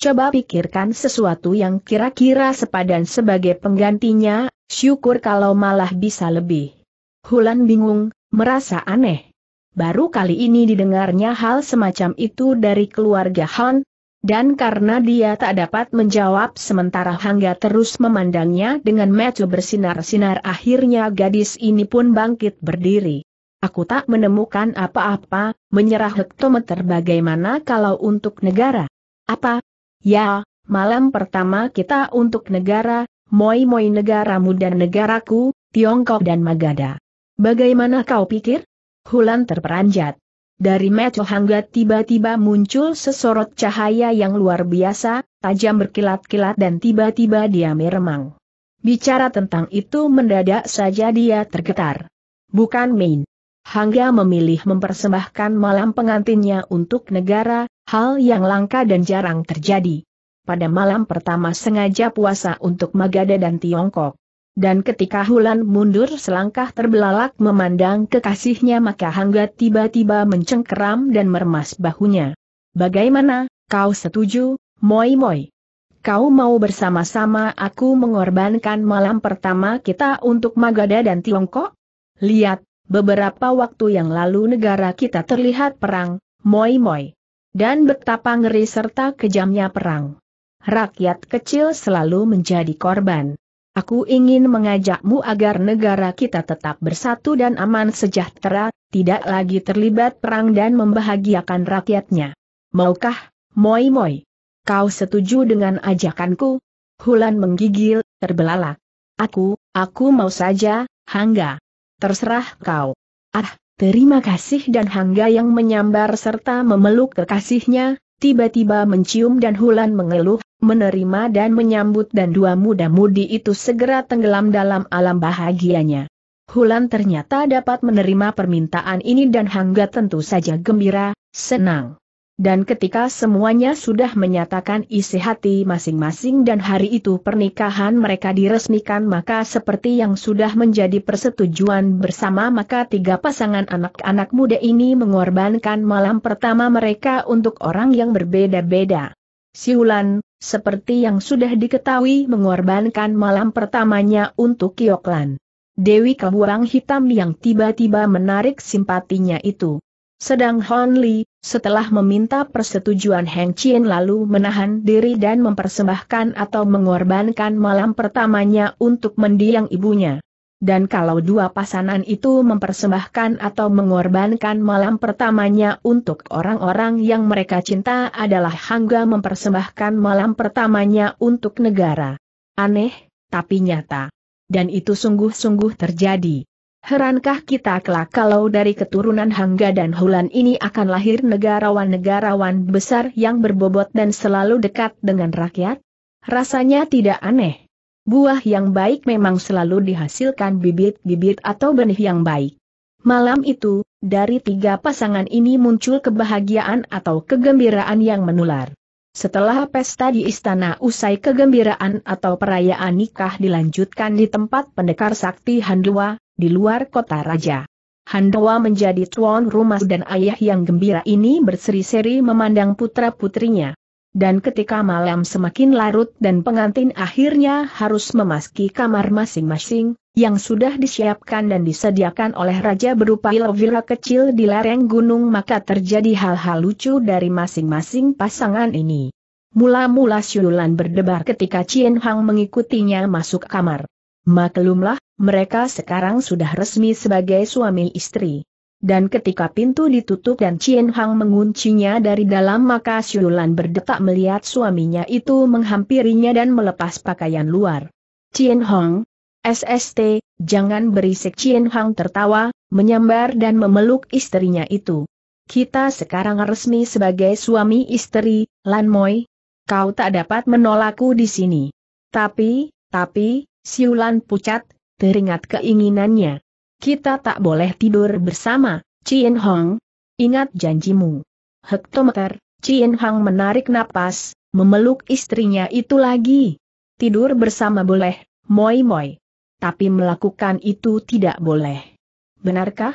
coba pikirkan sesuatu yang kira-kira sepadan sebagai penggantinya, syukur kalau malah bisa lebih. Hulan bingung, merasa aneh. Baru kali ini didengarnya hal semacam itu dari keluarga Han, dan karena dia tak dapat menjawab sementara Hangga terus memandangnya dengan mata bersinar-sinar akhirnya gadis ini pun bangkit berdiri. Aku tak menemukan apa-apa, menyerah hektometer bagaimana kalau untuk negara? Apa, Ya, malam pertama kita untuk negara, moi-moi negaramu dan negaraku, Tiongkok dan Magada. Bagaimana kau pikir? Hulan terperanjat. Dari Meco Hangga tiba-tiba muncul sesorot cahaya yang luar biasa, tajam berkilat-kilat dan tiba-tiba dia meremang. Bicara tentang itu mendadak saja dia tergetar. Bukan main. Hangga memilih mempersembahkan malam pengantinnya untuk negara, hal yang langka dan jarang terjadi. Pada malam pertama sengaja puasa untuk Magada dan Tiongkok. Dan ketika Hulan mundur selangkah terbelalak memandang kekasihnya maka Hangga tiba-tiba mencengkeram dan meremas bahunya. Bagaimana, kau setuju, Moi Moi? Kau mau bersama-sama aku mengorbankan malam pertama kita untuk Magada dan Tiongkok? Lihat, Beberapa waktu yang lalu negara kita terlihat perang, moi-moi. Dan betapa ngeri serta kejamnya perang. Rakyat kecil selalu menjadi korban. Aku ingin mengajakmu agar negara kita tetap bersatu dan aman sejahtera, tidak lagi terlibat perang dan membahagiakan rakyatnya. Maukah, moi-moi? Kau setuju dengan ajakanku? Hulan menggigil, terbelalak. Aku, aku mau saja, Hangga. Terserah kau. Ah, terima kasih dan Hangga yang menyambar serta memeluk kekasihnya, tiba-tiba mencium dan Hulan mengeluh, menerima dan menyambut dan dua muda-mudi itu segera tenggelam dalam alam bahagianya. Hulan ternyata dapat menerima permintaan ini dan Hangga tentu saja gembira, senang. Dan ketika semuanya sudah menyatakan isi hati masing-masing dan hari itu pernikahan mereka diresmikan maka seperti yang sudah menjadi persetujuan bersama maka tiga pasangan anak-anak muda ini mengorbankan malam pertama mereka untuk orang yang berbeda-beda. Siulan, seperti yang sudah diketahui mengorbankan malam pertamanya untuk Kioklan. Dewi Kabuang Hitam yang tiba-tiba menarik simpatinya itu. Sedang Hon Li, setelah meminta persetujuan Heng Chien lalu menahan diri dan mempersembahkan atau mengorbankan malam pertamanya untuk mendiang ibunya. Dan kalau dua pasangan itu mempersembahkan atau mengorbankan malam pertamanya untuk orang-orang yang mereka cinta adalah hangga mempersembahkan malam pertamanya untuk negara. Aneh, tapi nyata. Dan itu sungguh-sungguh terjadi. Herankah kita kelak kalau dari keturunan Hangga dan Hulan ini akan lahir negarawan-negarawan besar yang berbobot dan selalu dekat dengan rakyat? Rasanya tidak aneh. Buah yang baik memang selalu dihasilkan bibit-bibit atau benih yang baik. Malam itu, dari tiga pasangan ini muncul kebahagiaan atau kegembiraan yang menular. Setelah pesta di istana usai kegembiraan atau perayaan nikah dilanjutkan di tempat pendekar sakti Handua, di luar kota raja. Handowa menjadi tuan rumah dan ayah yang gembira ini berseri-seri memandang putra-putrinya. Dan ketika malam semakin larut dan pengantin akhirnya harus memasuki kamar masing-masing, yang sudah disiapkan dan disediakan oleh raja berupa ilovira kecil di lereng gunung maka terjadi hal-hal lucu dari masing-masing pasangan ini. Mula-mula Siulan berdebar ketika Chien Hang mengikutinya masuk kamar. Maklumlah, mereka sekarang sudah resmi sebagai suami istri. Dan ketika pintu ditutup dan Chien Hang menguncinya dari dalam maka Siulan berdetak melihat suaminya itu menghampirinya dan melepas pakaian luar. Chien Hong, SST, jangan berisik Chien Hang tertawa, menyambar dan memeluk istrinya itu. Kita sekarang resmi sebagai suami istri, Lan Moi. Kau tak dapat menolakku di sini. Tapi, tapi, Siulan pucat, teringat keinginannya. Kita tak boleh tidur bersama, Cien Hong. Ingat janjimu. Hektometer, Cien Hong menarik napas, memeluk istrinya itu lagi. Tidur bersama boleh, moi-moi. Tapi melakukan itu tidak boleh. Benarkah?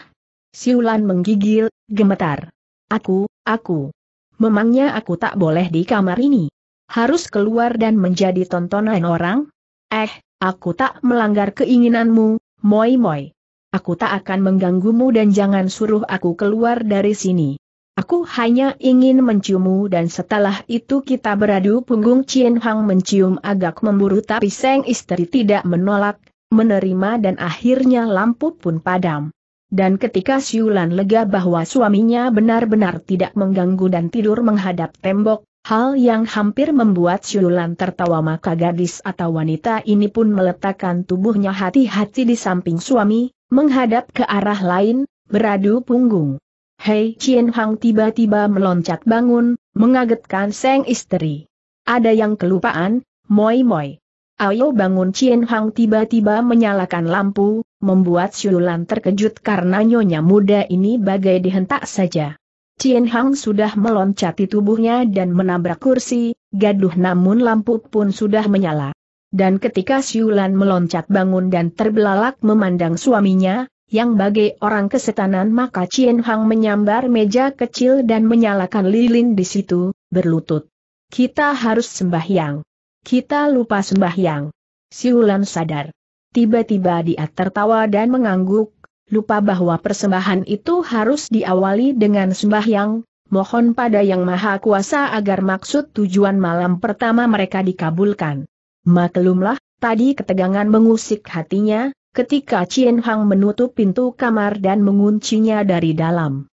Siulan menggigil, gemetar. Aku, aku. Memangnya aku tak boleh di kamar ini? Harus keluar dan menjadi tontonan orang? Eh, Aku tak melanggar keinginanmu, Moi Moi. Aku tak akan mengganggumu dan jangan suruh aku keluar dari sini. Aku hanya ingin menciummu dan setelah itu kita beradu punggung Cien Hang mencium agak memburu tapi Seng istri tidak menolak, menerima dan akhirnya lampu pun padam. Dan ketika Siulan lega bahwa suaminya benar-benar tidak mengganggu dan tidur menghadap tembok, Hal yang hampir membuat Syulan tertawa maka gadis atau wanita ini pun meletakkan tubuhnya hati-hati di samping suami, menghadap ke arah lain, beradu punggung. Hei Chien Hang tiba-tiba meloncat bangun, mengagetkan sang istri. Ada yang kelupaan, moi moi. Ayo bangun Chien Hang tiba-tiba menyalakan lampu, membuat Syulan terkejut karena nyonya muda ini bagai dihentak saja. Cienhang Hang sudah meloncati tubuhnya dan menabrak kursi, gaduh namun lampu pun sudah menyala. Dan ketika Siulan meloncat bangun dan terbelalak memandang suaminya, yang bagai orang kesetanan maka Cienhang Hang menyambar meja kecil dan menyalakan lilin di situ, berlutut. Kita harus sembahyang. Kita lupa sembahyang. Siulan sadar. Tiba-tiba dia tertawa dan mengangguk, lupa bahwa persembahan itu harus diawali dengan sembahyang, mohon pada Yang Maha Kuasa agar maksud tujuan malam pertama mereka dikabulkan. Maklumlah, tadi ketegangan mengusik hatinya, ketika Chien Hang menutup pintu kamar dan menguncinya dari dalam.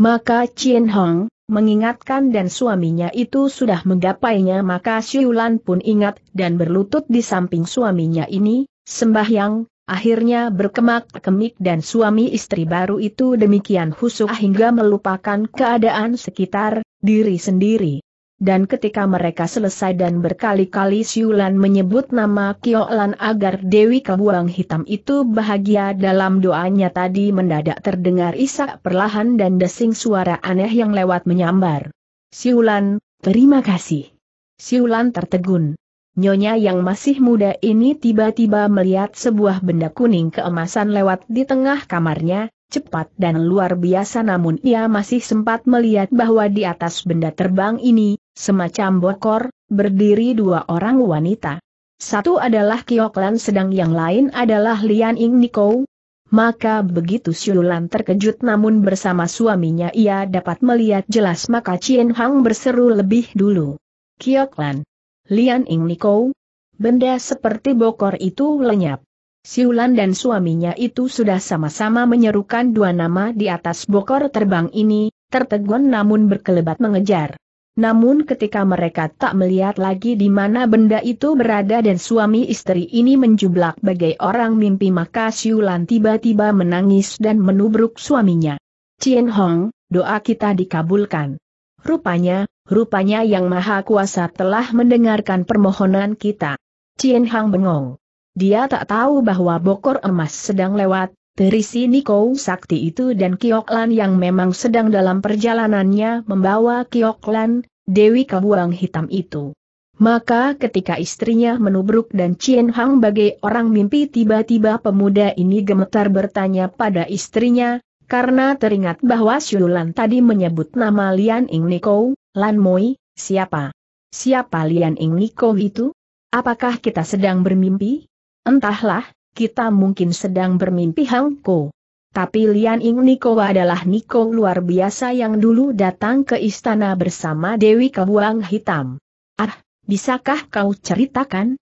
Maka Chien Hong, mengingatkan dan suaminya itu sudah menggapainya maka Xiu Siulan pun ingat dan berlutut di samping suaminya ini, sembahyang, Akhirnya berkemak-kemik dan suami istri baru itu demikian husuk hingga melupakan keadaan sekitar, diri sendiri. Dan ketika mereka selesai dan berkali-kali Siulan menyebut nama Kiolan agar Dewi Kebuang Hitam itu bahagia dalam doanya tadi mendadak terdengar isak perlahan dan desing suara aneh yang lewat menyambar. Siulan, terima kasih. Siulan tertegun. Nyonya yang masih muda ini tiba-tiba melihat sebuah benda kuning keemasan lewat di tengah kamarnya, cepat dan luar biasa namun ia masih sempat melihat bahwa di atas benda terbang ini, semacam bokor, berdiri dua orang wanita. Satu adalah Kioklan sedang yang lain adalah Lian Ing Niko. Maka begitu Siulan terkejut namun bersama suaminya ia dapat melihat jelas maka Chien Hang berseru lebih dulu. Kioklan. Lian Ing Niko, benda seperti bokor itu lenyap. Siulan dan suaminya itu sudah sama-sama menyerukan dua nama di atas bokor terbang ini, tertegun namun berkelebat mengejar. Namun ketika mereka tak melihat lagi di mana benda itu berada dan suami istri ini menjublak bagai orang mimpi maka Siulan tiba-tiba menangis dan menubruk suaminya. Cien Hong, doa kita dikabulkan. Rupanya, Rupanya Yang Maha Kuasa telah mendengarkan permohonan kita. Cien Hang bengong. Dia tak tahu bahwa bokor emas sedang lewat, terisi Niko Sakti itu dan Kioklan yang memang sedang dalam perjalanannya membawa Kioklan, Dewi Kebuang Hitam itu. Maka ketika istrinya menubruk dan Cien Hang bagai orang mimpi tiba-tiba pemuda ini gemetar bertanya pada istrinya, karena teringat bahwa siulan tadi menyebut nama Lian Ing Niko, Lan Moi, siapa? Siapa Lian Ing Niko itu? Apakah kita sedang bermimpi? Entahlah, kita mungkin sedang bermimpi Hangko. Tapi Lian Ing Niko adalah Niko luar biasa yang dulu datang ke istana bersama Dewi Kebuang Hitam. Ah, bisakah kau ceritakan?